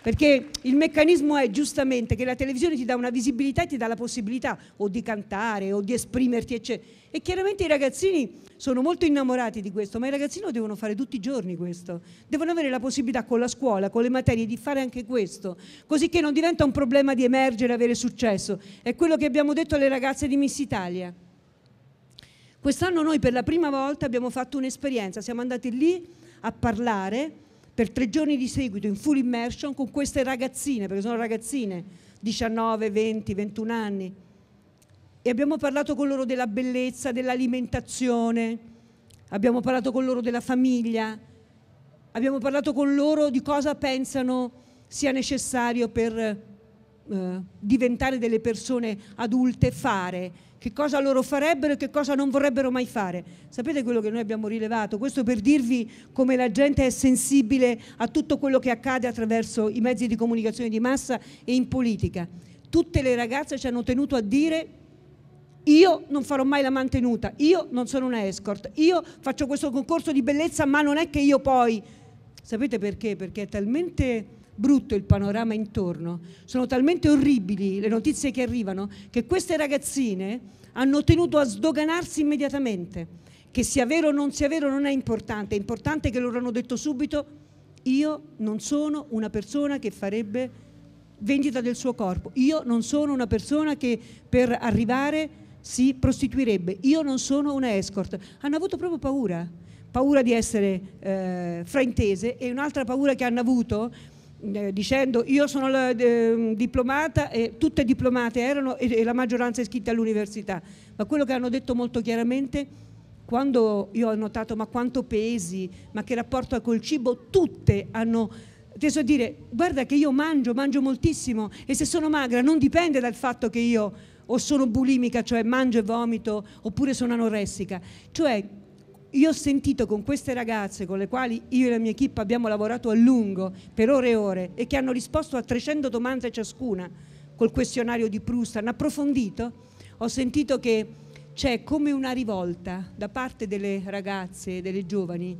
perché il meccanismo è giustamente che la televisione ti dà una visibilità e ti dà la possibilità o di cantare o di esprimerti, eccetera. E chiaramente i ragazzini sono molto innamorati di questo, ma i ragazzini lo devono fare tutti i giorni questo. Devono avere la possibilità con la scuola, con le materie, di fare anche questo, così che non diventa un problema di emergere, avere successo. È quello che abbiamo detto alle ragazze di Miss Italia. Quest'anno noi per la prima volta abbiamo fatto un'esperienza, siamo andati lì a parlare per tre giorni di seguito in full immersion con queste ragazzine, perché sono ragazzine, 19, 20, 21 anni. E abbiamo parlato con loro della bellezza, dell'alimentazione, abbiamo parlato con loro della famiglia, abbiamo parlato con loro di cosa pensano sia necessario per eh, diventare delle persone adulte fare che cosa loro farebbero e che cosa non vorrebbero mai fare. Sapete quello che noi abbiamo rilevato? Questo per dirvi come la gente è sensibile a tutto quello che accade attraverso i mezzi di comunicazione di massa e in politica. Tutte le ragazze ci hanno tenuto a dire io non farò mai la mantenuta, io non sono una escort, io faccio questo concorso di bellezza ma non è che io poi... Sapete perché? Perché è talmente brutto il panorama intorno, sono talmente orribili le notizie che arrivano che queste ragazzine hanno tenuto a sdoganarsi immediatamente. Che sia vero o non sia vero non è importante, è importante che loro hanno detto subito io non sono una persona che farebbe vendita del suo corpo, io non sono una persona che per arrivare si prostituirebbe, io non sono una escort. Hanno avuto proprio paura, paura di essere eh, fraintese e un'altra paura che hanno avuto eh, dicendo io sono la, eh, diplomata e tutte diplomate erano e, e la maggioranza è iscritta all'università, ma quello che hanno detto molto chiaramente quando io ho notato ma quanto pesi, ma che rapporto ha col cibo, tutte hanno teso a dire guarda che io mangio, mangio moltissimo e se sono magra non dipende dal fatto che io o sono bulimica, cioè mangio e vomito, oppure sono anoressica, cioè io ho sentito con queste ragazze con le quali io e la mia equip abbiamo lavorato a lungo, per ore e ore, e che hanno risposto a 300 domande ciascuna col questionario di Proust, hanno approfondito, ho sentito che c'è come una rivolta da parte delle ragazze e delle giovani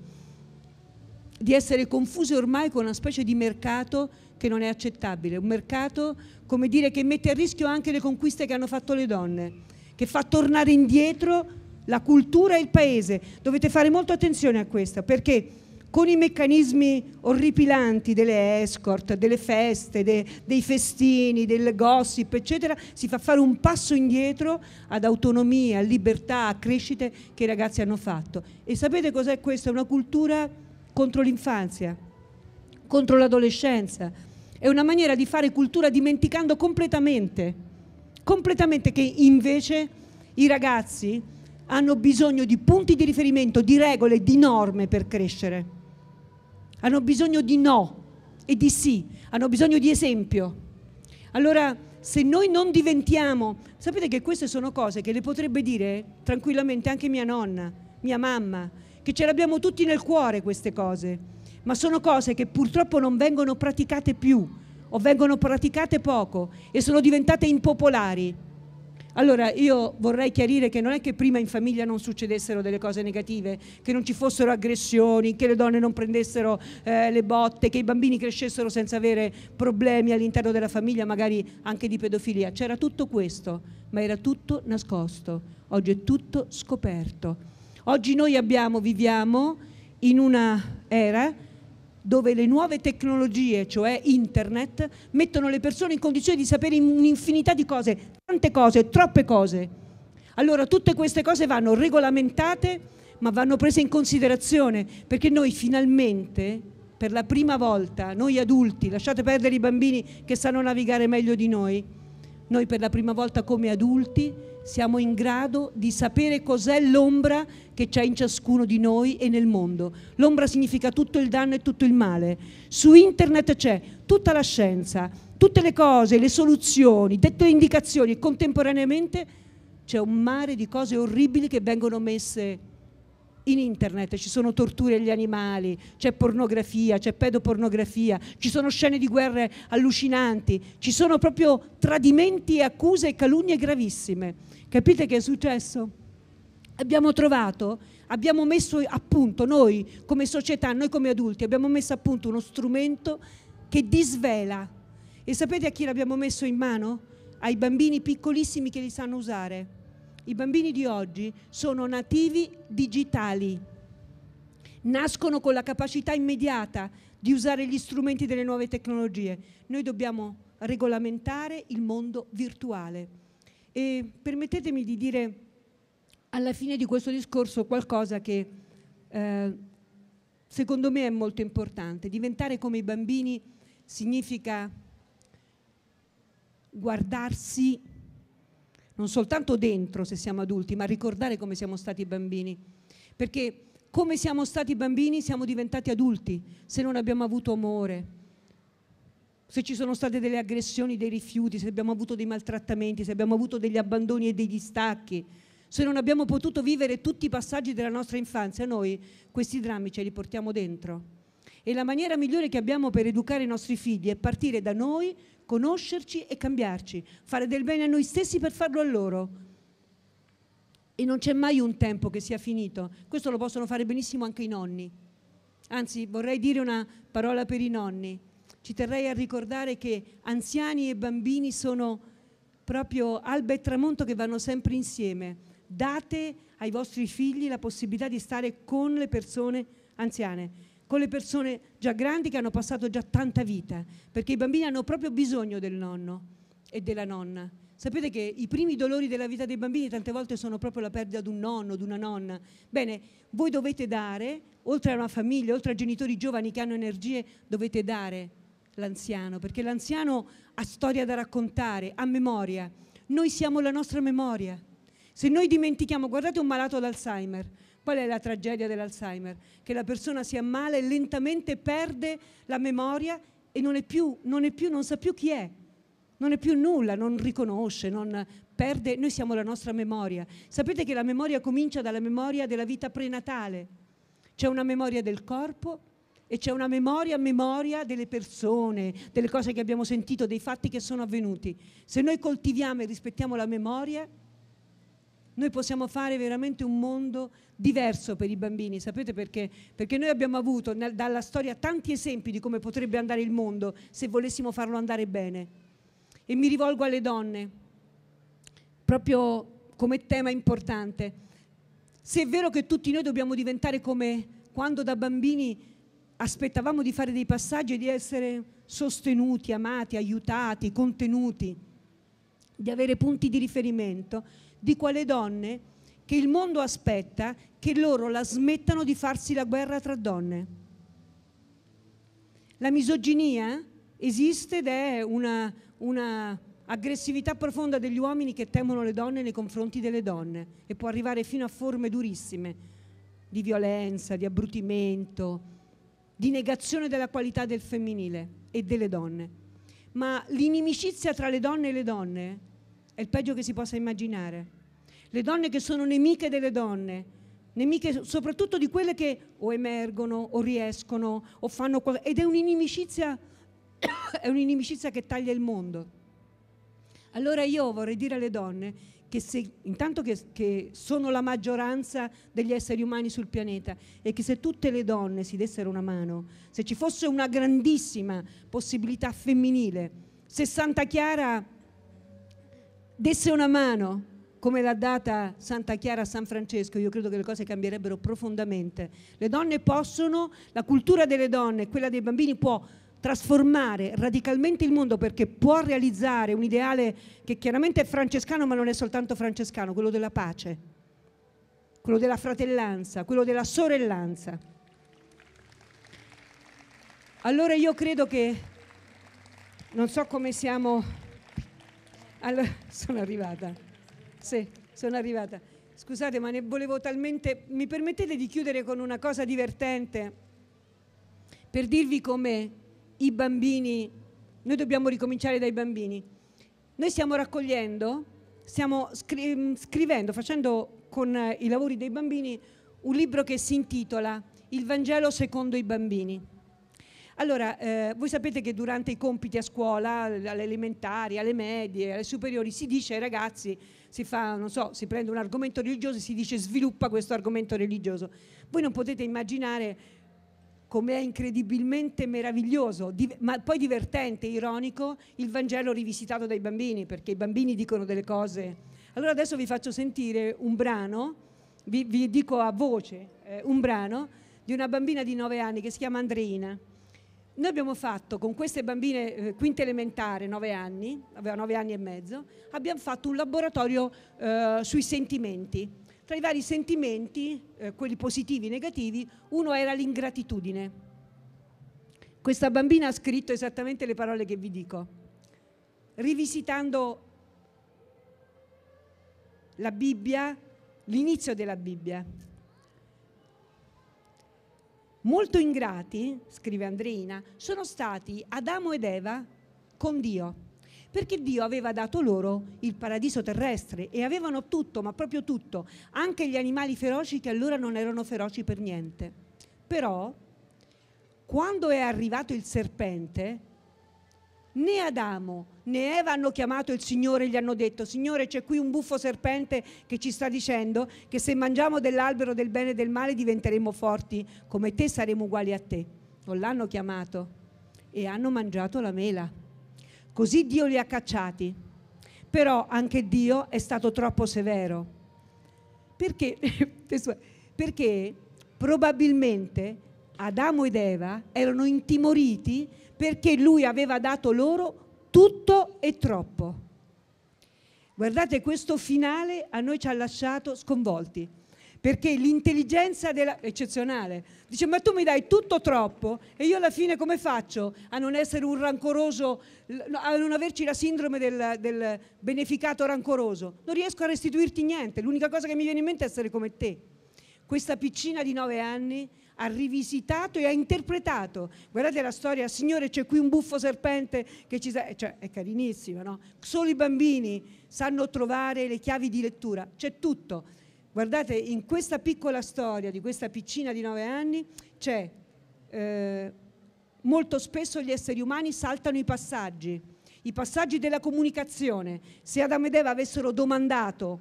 di essere confuse ormai con una specie di mercato che non è accettabile, un mercato come dire, che mette a rischio anche le conquiste che hanno fatto le donne, che fa tornare indietro la cultura e il paese. Dovete fare molta attenzione a questo perché con i meccanismi orripilanti delle escort, delle feste, de, dei festini, del gossip, eccetera, si fa fare un passo indietro ad autonomia, libertà, a crescite che i ragazzi hanno fatto. E sapete cos'è questa? Una cultura contro l'infanzia, contro l'adolescenza. È una maniera di fare cultura dimenticando completamente, completamente che invece i ragazzi hanno bisogno di punti di riferimento, di regole, di norme per crescere. Hanno bisogno di no e di sì, hanno bisogno di esempio. Allora, se noi non diventiamo, sapete che queste sono cose che le potrebbe dire tranquillamente anche mia nonna, mia mamma, che ce le abbiamo tutti nel cuore queste cose, ma sono cose che purtroppo non vengono praticate più o vengono praticate poco e sono diventate impopolari allora io vorrei chiarire che non è che prima in famiglia non succedessero delle cose negative, che non ci fossero aggressioni, che le donne non prendessero eh, le botte, che i bambini crescessero senza avere problemi all'interno della famiglia, magari anche di pedofilia. C'era tutto questo, ma era tutto nascosto. Oggi è tutto scoperto. Oggi noi abbiamo, viviamo in una era dove le nuove tecnologie, cioè internet, mettono le persone in condizione di sapere un'infinità di cose, tante cose, troppe cose. Allora tutte queste cose vanno regolamentate, ma vanno prese in considerazione, perché noi finalmente, per la prima volta, noi adulti, lasciate perdere i bambini che sanno navigare meglio di noi, noi per la prima volta come adulti siamo in grado di sapere cos'è l'ombra che c'è in ciascuno di noi e nel mondo. L'ombra significa tutto il danno e tutto il male. Su internet c'è tutta la scienza, tutte le cose, le soluzioni, dette le indicazioni e contemporaneamente c'è un mare di cose orribili che vengono messe in internet ci sono torture agli animali, c'è pornografia, c'è pedopornografia, ci sono scene di guerre allucinanti, ci sono proprio tradimenti, accuse e calunnie gravissime. Capite che è successo? Abbiamo trovato, abbiamo messo a punto noi come società, noi come adulti, abbiamo messo a punto uno strumento che disvela. E sapete a chi l'abbiamo messo in mano? Ai bambini piccolissimi che li sanno usare. I bambini di oggi sono nativi digitali, nascono con la capacità immediata di usare gli strumenti delle nuove tecnologie. Noi dobbiamo regolamentare il mondo virtuale. E permettetemi di dire alla fine di questo discorso qualcosa che eh, secondo me è molto importante. Diventare come i bambini significa guardarsi non soltanto dentro se siamo adulti, ma ricordare come siamo stati bambini. Perché come siamo stati bambini siamo diventati adulti se non abbiamo avuto amore, se ci sono state delle aggressioni, dei rifiuti, se abbiamo avuto dei maltrattamenti, se abbiamo avuto degli abbandoni e dei distacchi, se non abbiamo potuto vivere tutti i passaggi della nostra infanzia, noi questi drammi ce li portiamo dentro. E la maniera migliore che abbiamo per educare i nostri figli è partire da noi, conoscerci e cambiarci, fare del bene a noi stessi per farlo a loro. E non c'è mai un tempo che sia finito. Questo lo possono fare benissimo anche i nonni. Anzi, vorrei dire una parola per i nonni. Ci terrei a ricordare che anziani e bambini sono proprio alba e tramonto che vanno sempre insieme. Date ai vostri figli la possibilità di stare con le persone anziane con le persone già grandi che hanno passato già tanta vita, perché i bambini hanno proprio bisogno del nonno e della nonna. Sapete che i primi dolori della vita dei bambini tante volte sono proprio la perdita di un nonno, di una nonna. Bene, voi dovete dare, oltre a una famiglia, oltre a genitori giovani che hanno energie, dovete dare l'anziano, perché l'anziano ha storia da raccontare, ha memoria. Noi siamo la nostra memoria. Se noi dimentichiamo, guardate un malato d'Alzheimer, qual è la tragedia dell'Alzheimer? Che la persona si ammala e lentamente perde la memoria e non, è più, non, è più, non sa più chi è, non è più nulla, non riconosce, non perde, noi siamo la nostra memoria. Sapete che la memoria comincia dalla memoria della vita prenatale, c'è una memoria del corpo, e c'è una memoria a memoria delle persone, delle cose che abbiamo sentito, dei fatti che sono avvenuti. Se noi coltiviamo e rispettiamo la memoria, noi possiamo fare veramente un mondo diverso per i bambini, sapete perché? Perché noi abbiamo avuto dalla storia tanti esempi di come potrebbe andare il mondo se volessimo farlo andare bene. E mi rivolgo alle donne, proprio come tema importante. Se è vero che tutti noi dobbiamo diventare come quando da bambini aspettavamo di fare dei passaggi e di essere sostenuti, amati, aiutati, contenuti, di avere punti di riferimento di quale donne che il mondo aspetta che loro la smettano di farsi la guerra tra donne. La misoginia esiste ed è una, una aggressività profonda degli uomini che temono le donne nei confronti delle donne e può arrivare fino a forme durissime di violenza, di abbrutimento, di negazione della qualità del femminile e delle donne. Ma l'inimicizia tra le donne e le donne è il peggio che si possa immaginare. Le donne che sono nemiche delle donne, nemiche soprattutto di quelle che o emergono o riescono o fanno qualcosa. Ed è un'inimicizia, è un'inimicizia che taglia il mondo. Allora io vorrei dire alle donne che se, intanto che, che sono la maggioranza degli esseri umani sul pianeta e che se tutte le donne si dessero una mano, se ci fosse una grandissima possibilità femminile, se Santa Chiara desse una mano come l'ha data Santa Chiara a San Francesco, io credo che le cose cambierebbero profondamente. Le donne possono, la cultura delle donne, e quella dei bambini può trasformare radicalmente il mondo perché può realizzare un ideale che chiaramente è francescano ma non è soltanto francescano, quello della pace, quello della fratellanza, quello della sorellanza. Allora io credo che, non so come siamo, allora, sono arrivata, sì, sono arrivata. Scusate ma ne volevo talmente, mi permettete di chiudere con una cosa divertente per dirvi come i bambini, noi dobbiamo ricominciare dai bambini. Noi stiamo raccogliendo, stiamo scri mm, scrivendo, facendo con eh, i lavori dei bambini un libro che si intitola Il Vangelo secondo i bambini. Allora, eh, voi sapete che durante i compiti a scuola, alle elementari, alle medie, alle superiori, si dice ai ragazzi, si fa, non so, si prende un argomento religioso e si dice sviluppa questo argomento religioso. Voi non potete immaginare come è incredibilmente meraviglioso, ma poi divertente, ironico, il Vangelo rivisitato dai bambini, perché i bambini dicono delle cose. Allora adesso vi faccio sentire un brano, vi, vi dico a voce eh, un brano di una bambina di 9 anni che si chiama Andreina. Noi abbiamo fatto con queste bambine eh, quinta elementare, 9 anni, aveva 9 anni e mezzo, abbiamo fatto un laboratorio eh, sui sentimenti tra i vari sentimenti, eh, quelli positivi e negativi, uno era l'ingratitudine. Questa bambina ha scritto esattamente le parole che vi dico. Rivisitando la Bibbia, l'inizio della Bibbia. Molto ingrati, scrive Andreina, sono stati Adamo ed Eva con Dio perché Dio aveva dato loro il paradiso terrestre e avevano tutto, ma proprio tutto, anche gli animali feroci che allora non erano feroci per niente. Però, quando è arrivato il serpente, né Adamo né Eva hanno chiamato il Signore e gli hanno detto, Signore c'è qui un buffo serpente che ci sta dicendo che se mangiamo dell'albero del bene e del male diventeremo forti, come te saremo uguali a te. Non l'hanno chiamato e hanno mangiato la mela Così Dio li ha cacciati. Però anche Dio è stato troppo severo. Perché? Perché probabilmente Adamo ed Eva erano intimoriti perché lui aveva dato loro tutto e troppo. Guardate, questo finale a noi ci ha lasciato sconvolti perché l'intelligenza della... eccezionale. Dice, ma tu mi dai tutto troppo e io alla fine come faccio a non essere un rancoroso, a non averci la sindrome del, del beneficato rancoroso? Non riesco a restituirti niente, l'unica cosa che mi viene in mente è essere come te. Questa piccina di nove anni ha rivisitato e ha interpretato. Guardate la storia, signore c'è qui un buffo serpente che ci sa... Eh, cioè, è carinissima, no? Solo i bambini sanno trovare le chiavi di lettura, c'è tutto Guardate, in questa piccola storia di questa piccina di nove anni c'è eh, molto spesso gli esseri umani saltano i passaggi, i passaggi della comunicazione. Se Adam ed Eva avessero domandato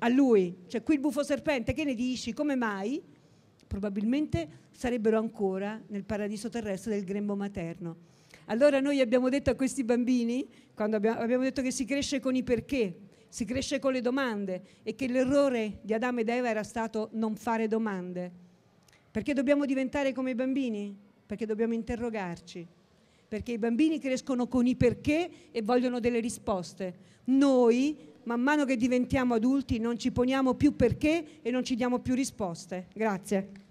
a lui, cioè qui il bufo serpente, che ne dici, come mai? Probabilmente sarebbero ancora nel paradiso terrestre del grembo materno. Allora noi abbiamo detto a questi bambini, quando abbiamo, abbiamo detto che si cresce con i perché, si cresce con le domande e che l'errore di Adamo ed Eva era stato non fare domande. Perché dobbiamo diventare come i bambini? Perché dobbiamo interrogarci. Perché i bambini crescono con i perché e vogliono delle risposte. Noi, man mano che diventiamo adulti, non ci poniamo più perché e non ci diamo più risposte. Grazie.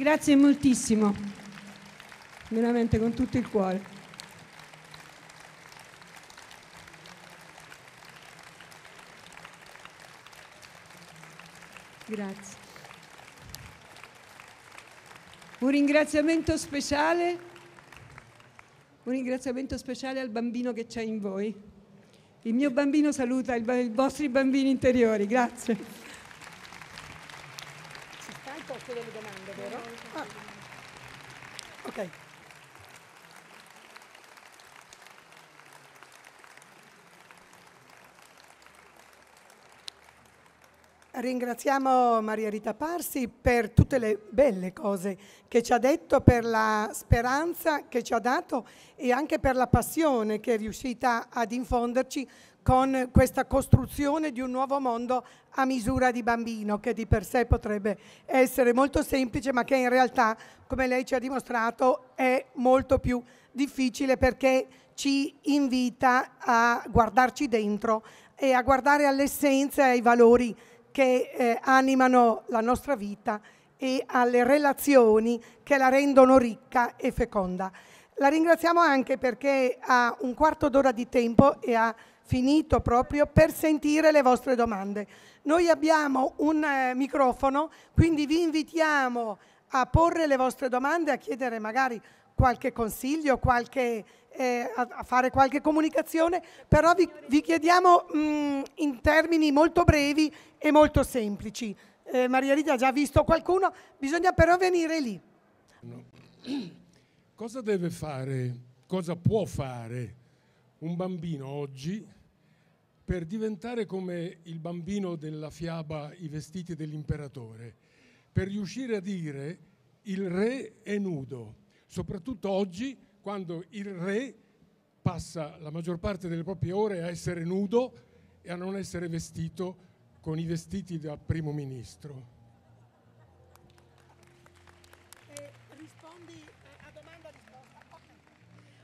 Grazie moltissimo, veramente con tutto il cuore. Grazie. Un ringraziamento speciale, un ringraziamento speciale al bambino che c'è in voi. Il mio bambino saluta i vostri bambini interiori. Grazie. ringraziamo Maria Rita Parsi per tutte le belle cose che ci ha detto, per la speranza che ci ha dato e anche per la passione che è riuscita ad infonderci con questa costruzione di un nuovo mondo a misura di bambino che di per sé potrebbe essere molto semplice ma che in realtà come lei ci ha dimostrato è molto più difficile perché ci invita a guardarci dentro e a guardare all'essenza e ai valori che eh, animano la nostra vita e alle relazioni che la rendono ricca e feconda. La ringraziamo anche perché ha un quarto d'ora di tempo e ha finito proprio per sentire le vostre domande. Noi abbiamo un eh, microfono, quindi vi invitiamo a porre le vostre domande, a chiedere magari qualche consiglio, qualche eh, a, a, fare qualche comunicazione, però vi, vi chiediamo mh, mm, in termini molto brevi e molto semplici. Eh, Maria Rita ha già visto qualcuno, bisogna però venire lì. No. Cosa deve fare, cosa può fare un bambino oggi per diventare come il bambino della fiaba I vestiti dell'imperatore, per riuscire a dire il re è nudo, soprattutto oggi quando il re passa la maggior parte delle proprie ore a essere nudo e a non essere vestito con i vestiti da primo ministro. Eh,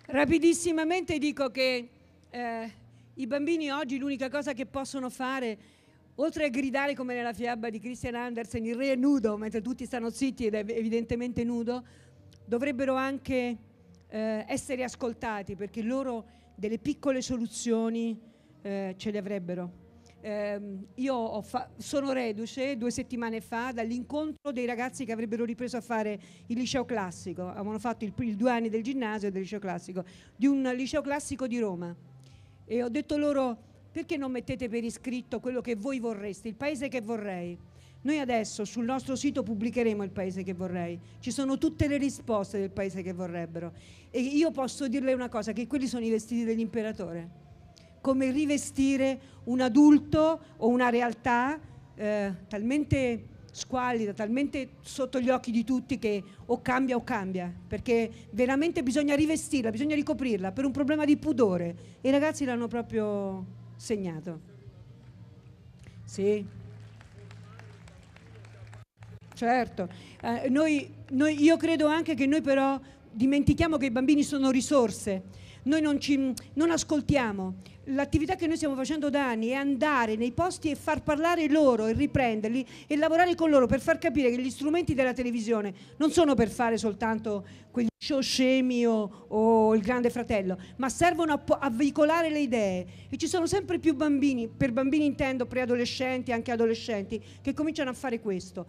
Rapidissimamente dico che eh, i bambini oggi l'unica cosa che possono fare, oltre a gridare come nella fiaba di Christian Andersen, il re è nudo, mentre tutti stanno zitti ed è evidentemente nudo, dovrebbero anche eh, essere ascoltati perché loro delle piccole soluzioni eh, ce le avrebbero. Eh, io fa- sono reduce due settimane fa dall'incontro dei ragazzi che avrebbero ripreso a fare il liceo classico, avevano fatto il, il due anni del ginnasio e del liceo classico, di un liceo classico di Roma. E ho detto loro perché non mettete per iscritto quello che voi vorreste, il paese che vorrei. Noi adesso sul nostro sito pubblicheremo il paese che vorrei, ci sono tutte le risposte del paese che vorrebbero. E io posso dirle una cosa, che quelli sono i vestiti dell'imperatore. Come rivestire un adulto o una realtà eh, talmente squallida, talmente sotto gli occhi di tutti che o cambia o cambia, perché veramente bisogna rivestirla, bisogna ricoprirla per un problema di pudore. E i ragazzi l'hanno proprio segnato. Sì, Certo, eh, noi, noi, io credo anche che noi però dimentichiamo che i bambini sono risorse, noi non, ci, non ascoltiamo. L'attività che noi stiamo facendo da anni è andare nei posti e far parlare loro e riprenderli e lavorare con loro per far capire che gli strumenti della televisione non sono per fare soltanto quegli show scemi o, o il grande fratello, ma servono a, a, veicolare le idee. E ci sono sempre più bambini, per bambini intendo preadolescenti, anche adolescenti, che cominciano a fare questo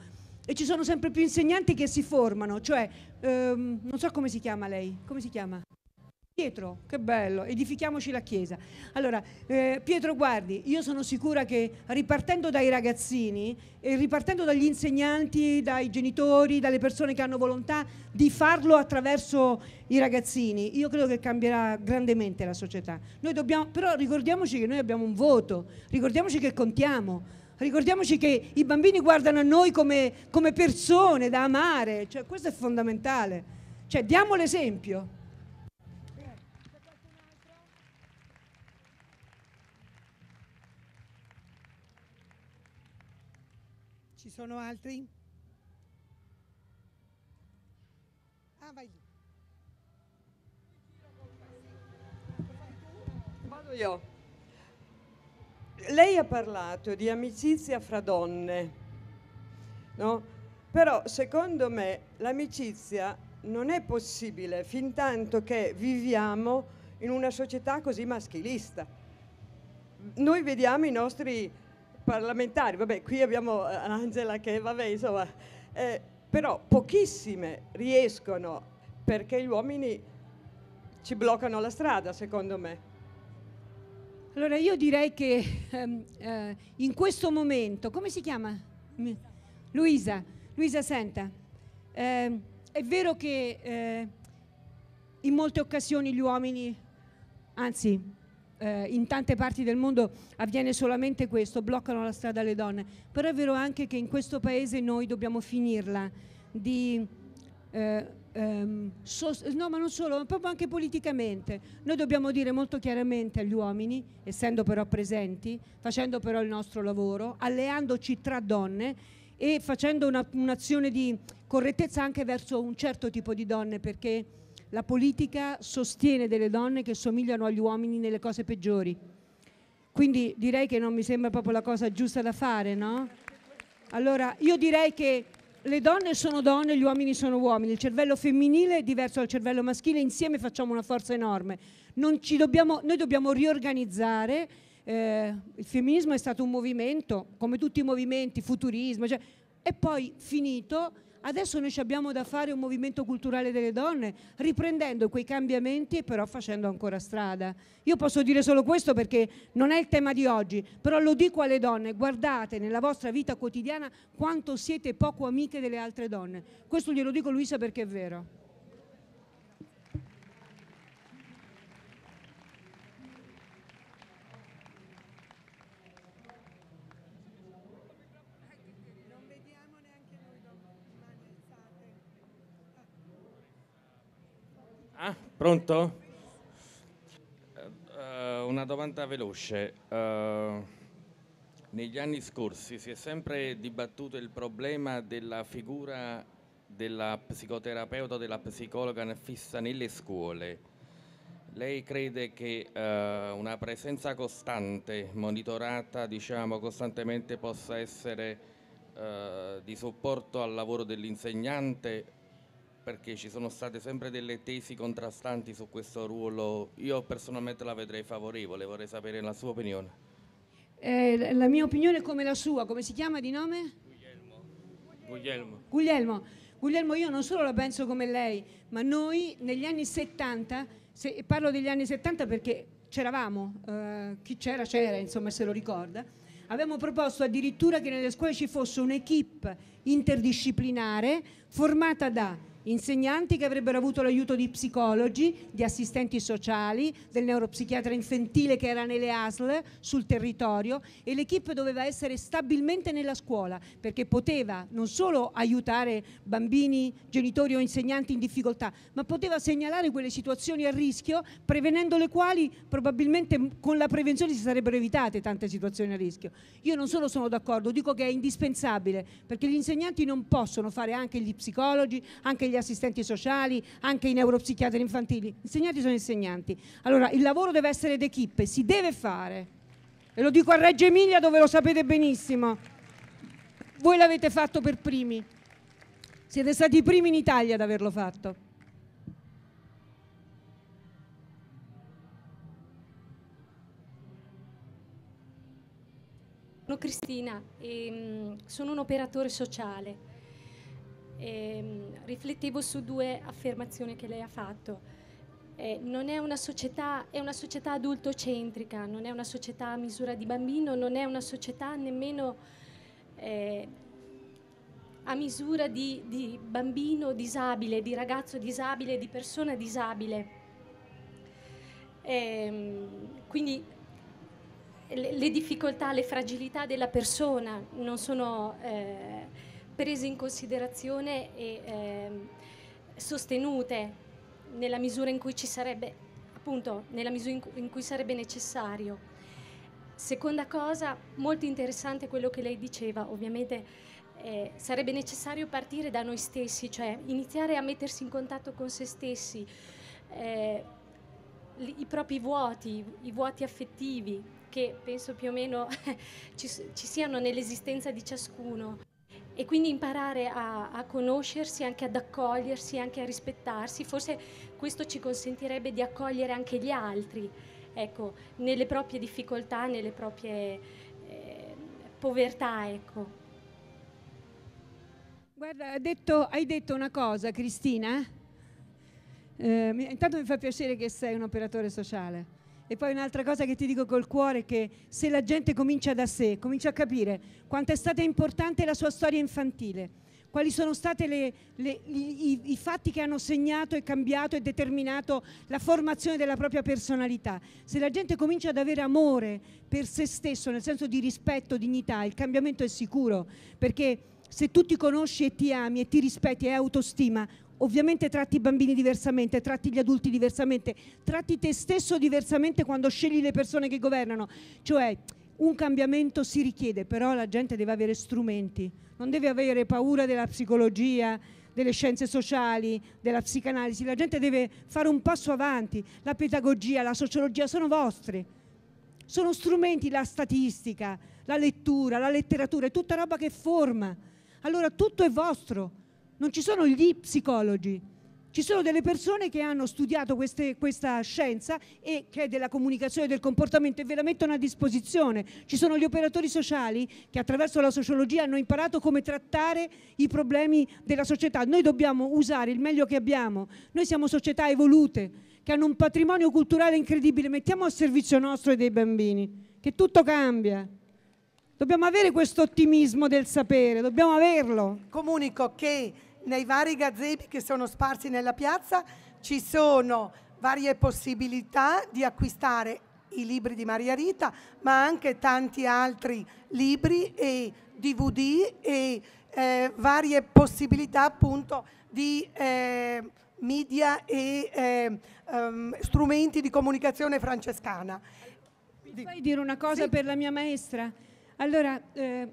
e ci sono sempre più insegnanti che si formano, cioè, ehm, non so come si chiama lei, come si chiama? Pietro, che bello, edifichiamoci la Chiesa. Allora, eh, Pietro, guardi, io sono sicura che ripartendo dai ragazzini, e ripartendo dagli insegnanti, dai genitori, dalle persone che hanno volontà di farlo attraverso i ragazzini, io credo che cambierà grandemente la società. Dobbiamo, però ricordiamoci che noi abbiamo un voto, ricordiamoci che contiamo Ricordiamoci che i bambini guardano a noi come, come persone da amare, cioè, questo è fondamentale. Cioè, diamo l'esempio. Ci sono altri? Ah, vai lì. Vado io lei ha parlato di amicizia fra donne, no? però secondo me l'amicizia non è possibile fin tanto che viviamo in una società così maschilista. Noi vediamo i nostri parlamentari, vabbè qui abbiamo eh, Angela che vabbè insomma, eh, però pochissime riescono perché gli uomini ci bloccano la strada secondo me. Allora io direi che ehm, eh, in questo momento, come si chiama? Luisa, Luisa senta, eh, è vero che eh, in molte occasioni gli uomini, anzi eh, in tante parti del mondo avviene solamente questo, bloccano la strada alle donne, però è vero anche che in questo paese noi dobbiamo finirla di eh, Ehm, no ma non solo, ma proprio anche politicamente. Noi dobbiamo dire molto chiaramente agli uomini, essendo però presenti, facendo però il nostro lavoro, alleandoci tra donne e facendo una, un'azione di correttezza anche verso un certo tipo di donne perché la politica sostiene delle donne che somigliano agli uomini nelle cose peggiori. Quindi direi che non mi sembra proprio la cosa giusta da fare, no? Allora io direi che le donne sono donne, gli uomini sono uomini, il cervello femminile è diverso dal cervello maschile, insieme facciamo una forza enorme. Dobbiamo, noi dobbiamo riorganizzare, eh, il femminismo è stato un movimento, come tutti i movimenti, futurismo, cioè, è poi finito Adesso noi abbiamo da fare un movimento culturale delle donne, riprendendo quei cambiamenti e però facendo ancora strada. Io posso dire solo questo perché non è il tema di oggi, però lo dico alle donne, guardate nella vostra vita quotidiana quanto siete poco amiche delle altre donne. Questo glielo dico Luisa perché è vero. Ah, pronto? Uh, una domanda veloce. Uh, negli anni scorsi si è sempre dibattuto il problema della figura della psicoterapeuta o della psicologa fissa nelle scuole. Lei crede che uh, una presenza costante, monitorata diciamo, costantemente, possa essere di supporto al lavoro dell'insegnante perché ci sono state sempre delle tesi contrastanti su questo ruolo. Io personalmente la vedrei favorevole, vorrei sapere la sua opinione. Eh, la mia opinione è come la sua, come si chiama di nome? Guglielmo. Guglielmo. Guglielmo. io non solo la penso come lei, ma noi negli anni 70, se, parlo degli anni 70 perché c'eravamo, eh, chi c'era c'era, insomma se lo ricorda, Abbiamo proposto addirittura che nelle scuole ci fosse un'equipe interdisciplinare formata da insegnanti che avrebbero avuto l'aiuto di psicologi, di assistenti sociali, del neuropsichiatra infantile che era nelle ASL sul territorio e l'equipe doveva essere stabilmente nella scuola perché poteva non solo aiutare bambini, genitori o insegnanti in difficoltà, ma poteva segnalare quelle situazioni a rischio, prevenendo le quali probabilmente con la prevenzione si sarebbero evitate tante situazioni a rischio. Io non solo sono d'accordo, dico che è indispensabile perché gli insegnanti non possono fare anche gli psicologi, anche gli agli assistenti sociali, anche i neuropsichiatri infantili. Insegnanti sono insegnanti. Allora, il lavoro deve essere d'equipe, si deve fare. E lo dico a Reggio Emilia dove lo sapete benissimo. Voi l'avete fatto per primi. Siete stati i primi in Italia ad averlo fatto. Sono Cristina, ehm, sono un operatore sociale e, ehm, riflettevo su due affermazioni che lei ha fatto. Eh, non è una società, è una società adultocentrica, non è una società a misura di bambino, non è una società nemmeno eh, a misura di, di, bambino disabile, di ragazzo disabile, di persona disabile. Eh, quindi le, le, difficoltà, le fragilità della persona non sono eh, prese in considerazione e eh, sostenute nella misura in cui ci sarebbe, appunto, nella misura in cui, sarebbe necessario. Seconda cosa, molto interessante quello che lei diceva, ovviamente eh, sarebbe necessario partire da noi stessi, cioè iniziare a mettersi in contatto con se stessi, eh, li, i propri vuoti, i vuoti affettivi che penso più o meno ci, ci siano nell'esistenza di ciascuno e quindi imparare a, a, conoscersi, anche ad accogliersi, anche a rispettarsi, forse questo ci consentirebbe di accogliere anche gli altri, ecco, nelle proprie difficoltà, nelle proprie eh, povertà, ecco. Guarda, hai detto, hai detto una cosa, Cristina. Eh, intanto mi fa piacere che sei un operatore sociale e poi un'altra cosa che ti dico col cuore è che se la gente comincia da sé, comincia a capire quanto è stata importante la sua storia infantile, quali sono stati i, i fatti che hanno segnato e cambiato e determinato la formazione della propria personalità. Se la gente comincia ad avere amore per se stesso, nel senso di rispetto, dignità, il cambiamento è sicuro, perché se tu ti conosci e ti ami e ti rispetti e hai autostima, Ovviamente tratti i bambini diversamente, tratti gli adulti diversamente, tratti te stesso diversamente quando scegli le persone che governano. Cioè, un cambiamento si richiede, però la gente deve avere strumenti, non deve avere paura della psicologia, delle scienze sociali, della psicanalisi, la gente deve fare un passo avanti, la pedagogia, la sociologia sono vostre, sono strumenti, la statistica, la lettura, la letteratura, è tutta roba che forma, allora tutto è vostro non ci sono gli psicologi, ci sono delle persone che hanno studiato queste, questa scienza e che è della comunicazione del comportamento e ve la mettono a disposizione. Ci sono gli operatori sociali che attraverso la sociologia hanno imparato come trattare i problemi della società. Noi dobbiamo usare il meglio che abbiamo. Noi siamo società evolute che hanno un patrimonio culturale incredibile. Mettiamo a servizio nostro e dei bambini, che tutto cambia. Dobbiamo avere questo ottimismo del sapere, dobbiamo averlo. Comunico che nei vari gazebi che sono sparsi nella piazza ci sono varie possibilità di acquistare i libri di Maria Rita, ma anche tanti altri libri e DVD e eh, varie possibilità appunto di eh, media e eh, um, strumenti di comunicazione francescana. Mi fai dire una cosa sì. per la mia maestra? Allora, eh,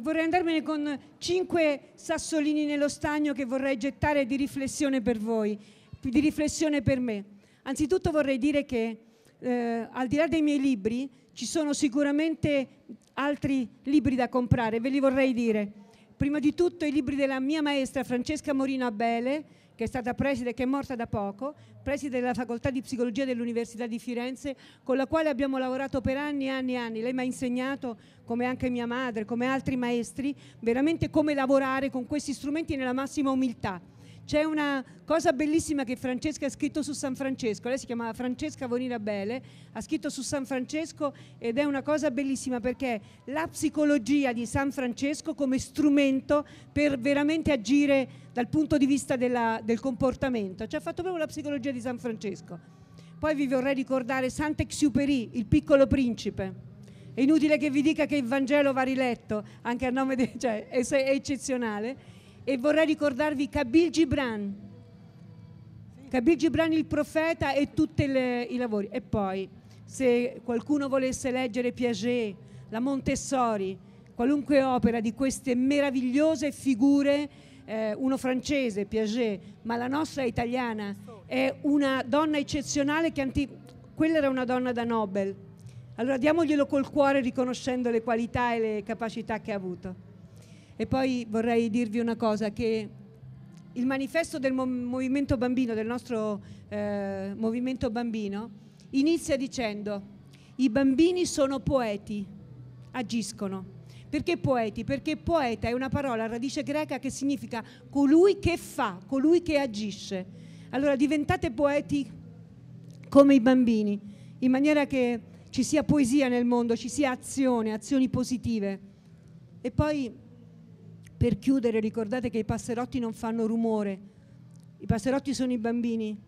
vorrei andarmene con cinque sassolini nello stagno che vorrei gettare di riflessione per voi, di riflessione per me. Anzitutto vorrei dire che eh, al di là dei miei libri ci sono sicuramente altri libri da comprare, ve li vorrei dire. Prima di tutto i libri della mia maestra Francesca Morino Abele, che è stata preside, che è morta da poco, preside della facoltà di psicologia dell'Università di Firenze, con la quale abbiamo lavorato per anni e anni e anni. Lei mi ha insegnato, come anche mia madre, come altri maestri, veramente come lavorare con questi strumenti nella massima umiltà c'è una cosa bellissima che Francesca ha scritto su San Francesco, lei si chiama Francesca Vonirabele, ha scritto su San Francesco ed è una cosa bellissima perché la psicologia di San Francesco come strumento per veramente agire dal punto di vista della, del comportamento, ci ha fatto proprio la psicologia di San Francesco. Poi vi vorrei ricordare Sant'Exupéry, il piccolo principe. È inutile che vi dica che il Vangelo va riletto, anche a nome di... cioè è eccezionale. E vorrei ricordarvi Kabil Gibran, Kabil Gibran il profeta e tutti i lavori. E poi, se qualcuno volesse leggere Piaget, la Montessori, qualunque opera di queste meravigliose figure, eh, uno francese, Piaget, ma la nostra è italiana, è una donna eccezionale che anti... quella era una donna da Nobel. Allora diamoglielo col cuore riconoscendo le qualità e le capacità che ha avuto. E poi vorrei dirvi una cosa, che il manifesto del movimento bambino, del nostro eh, movimento bambino, inizia dicendo i bambini sono poeti, agiscono. Perché poeti? Perché poeta è una parola a radice greca che significa colui che fa, colui che agisce. Allora diventate poeti come i bambini, in maniera che ci sia poesia nel mondo, ci sia azione, azioni positive. E poi per chiudere ricordate che i passerotti non fanno rumore, i passerotti sono i bambini,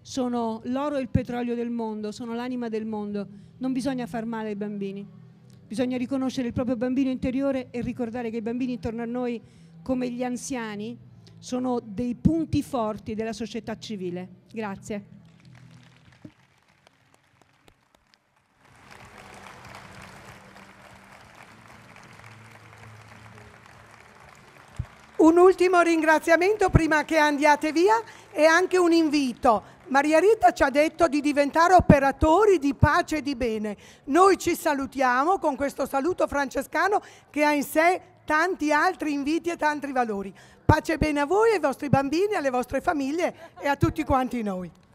sono l'oro e il petrolio del mondo, sono l'anima del mondo, non bisogna far male ai bambini, bisogna riconoscere il proprio bambino interiore e ricordare che i bambini intorno a noi, come gli anziani, sono dei punti forti della società civile. Grazie. Un ultimo ringraziamento prima che andiate via e anche un invito. Maria Rita ci ha detto di diventare operatori di pace e di bene. Noi ci salutiamo con questo saluto francescano che ha in sé tanti altri inviti e tanti valori. Pace e bene a voi, ai vostri bambini, alle vostre famiglie e a tutti quanti noi.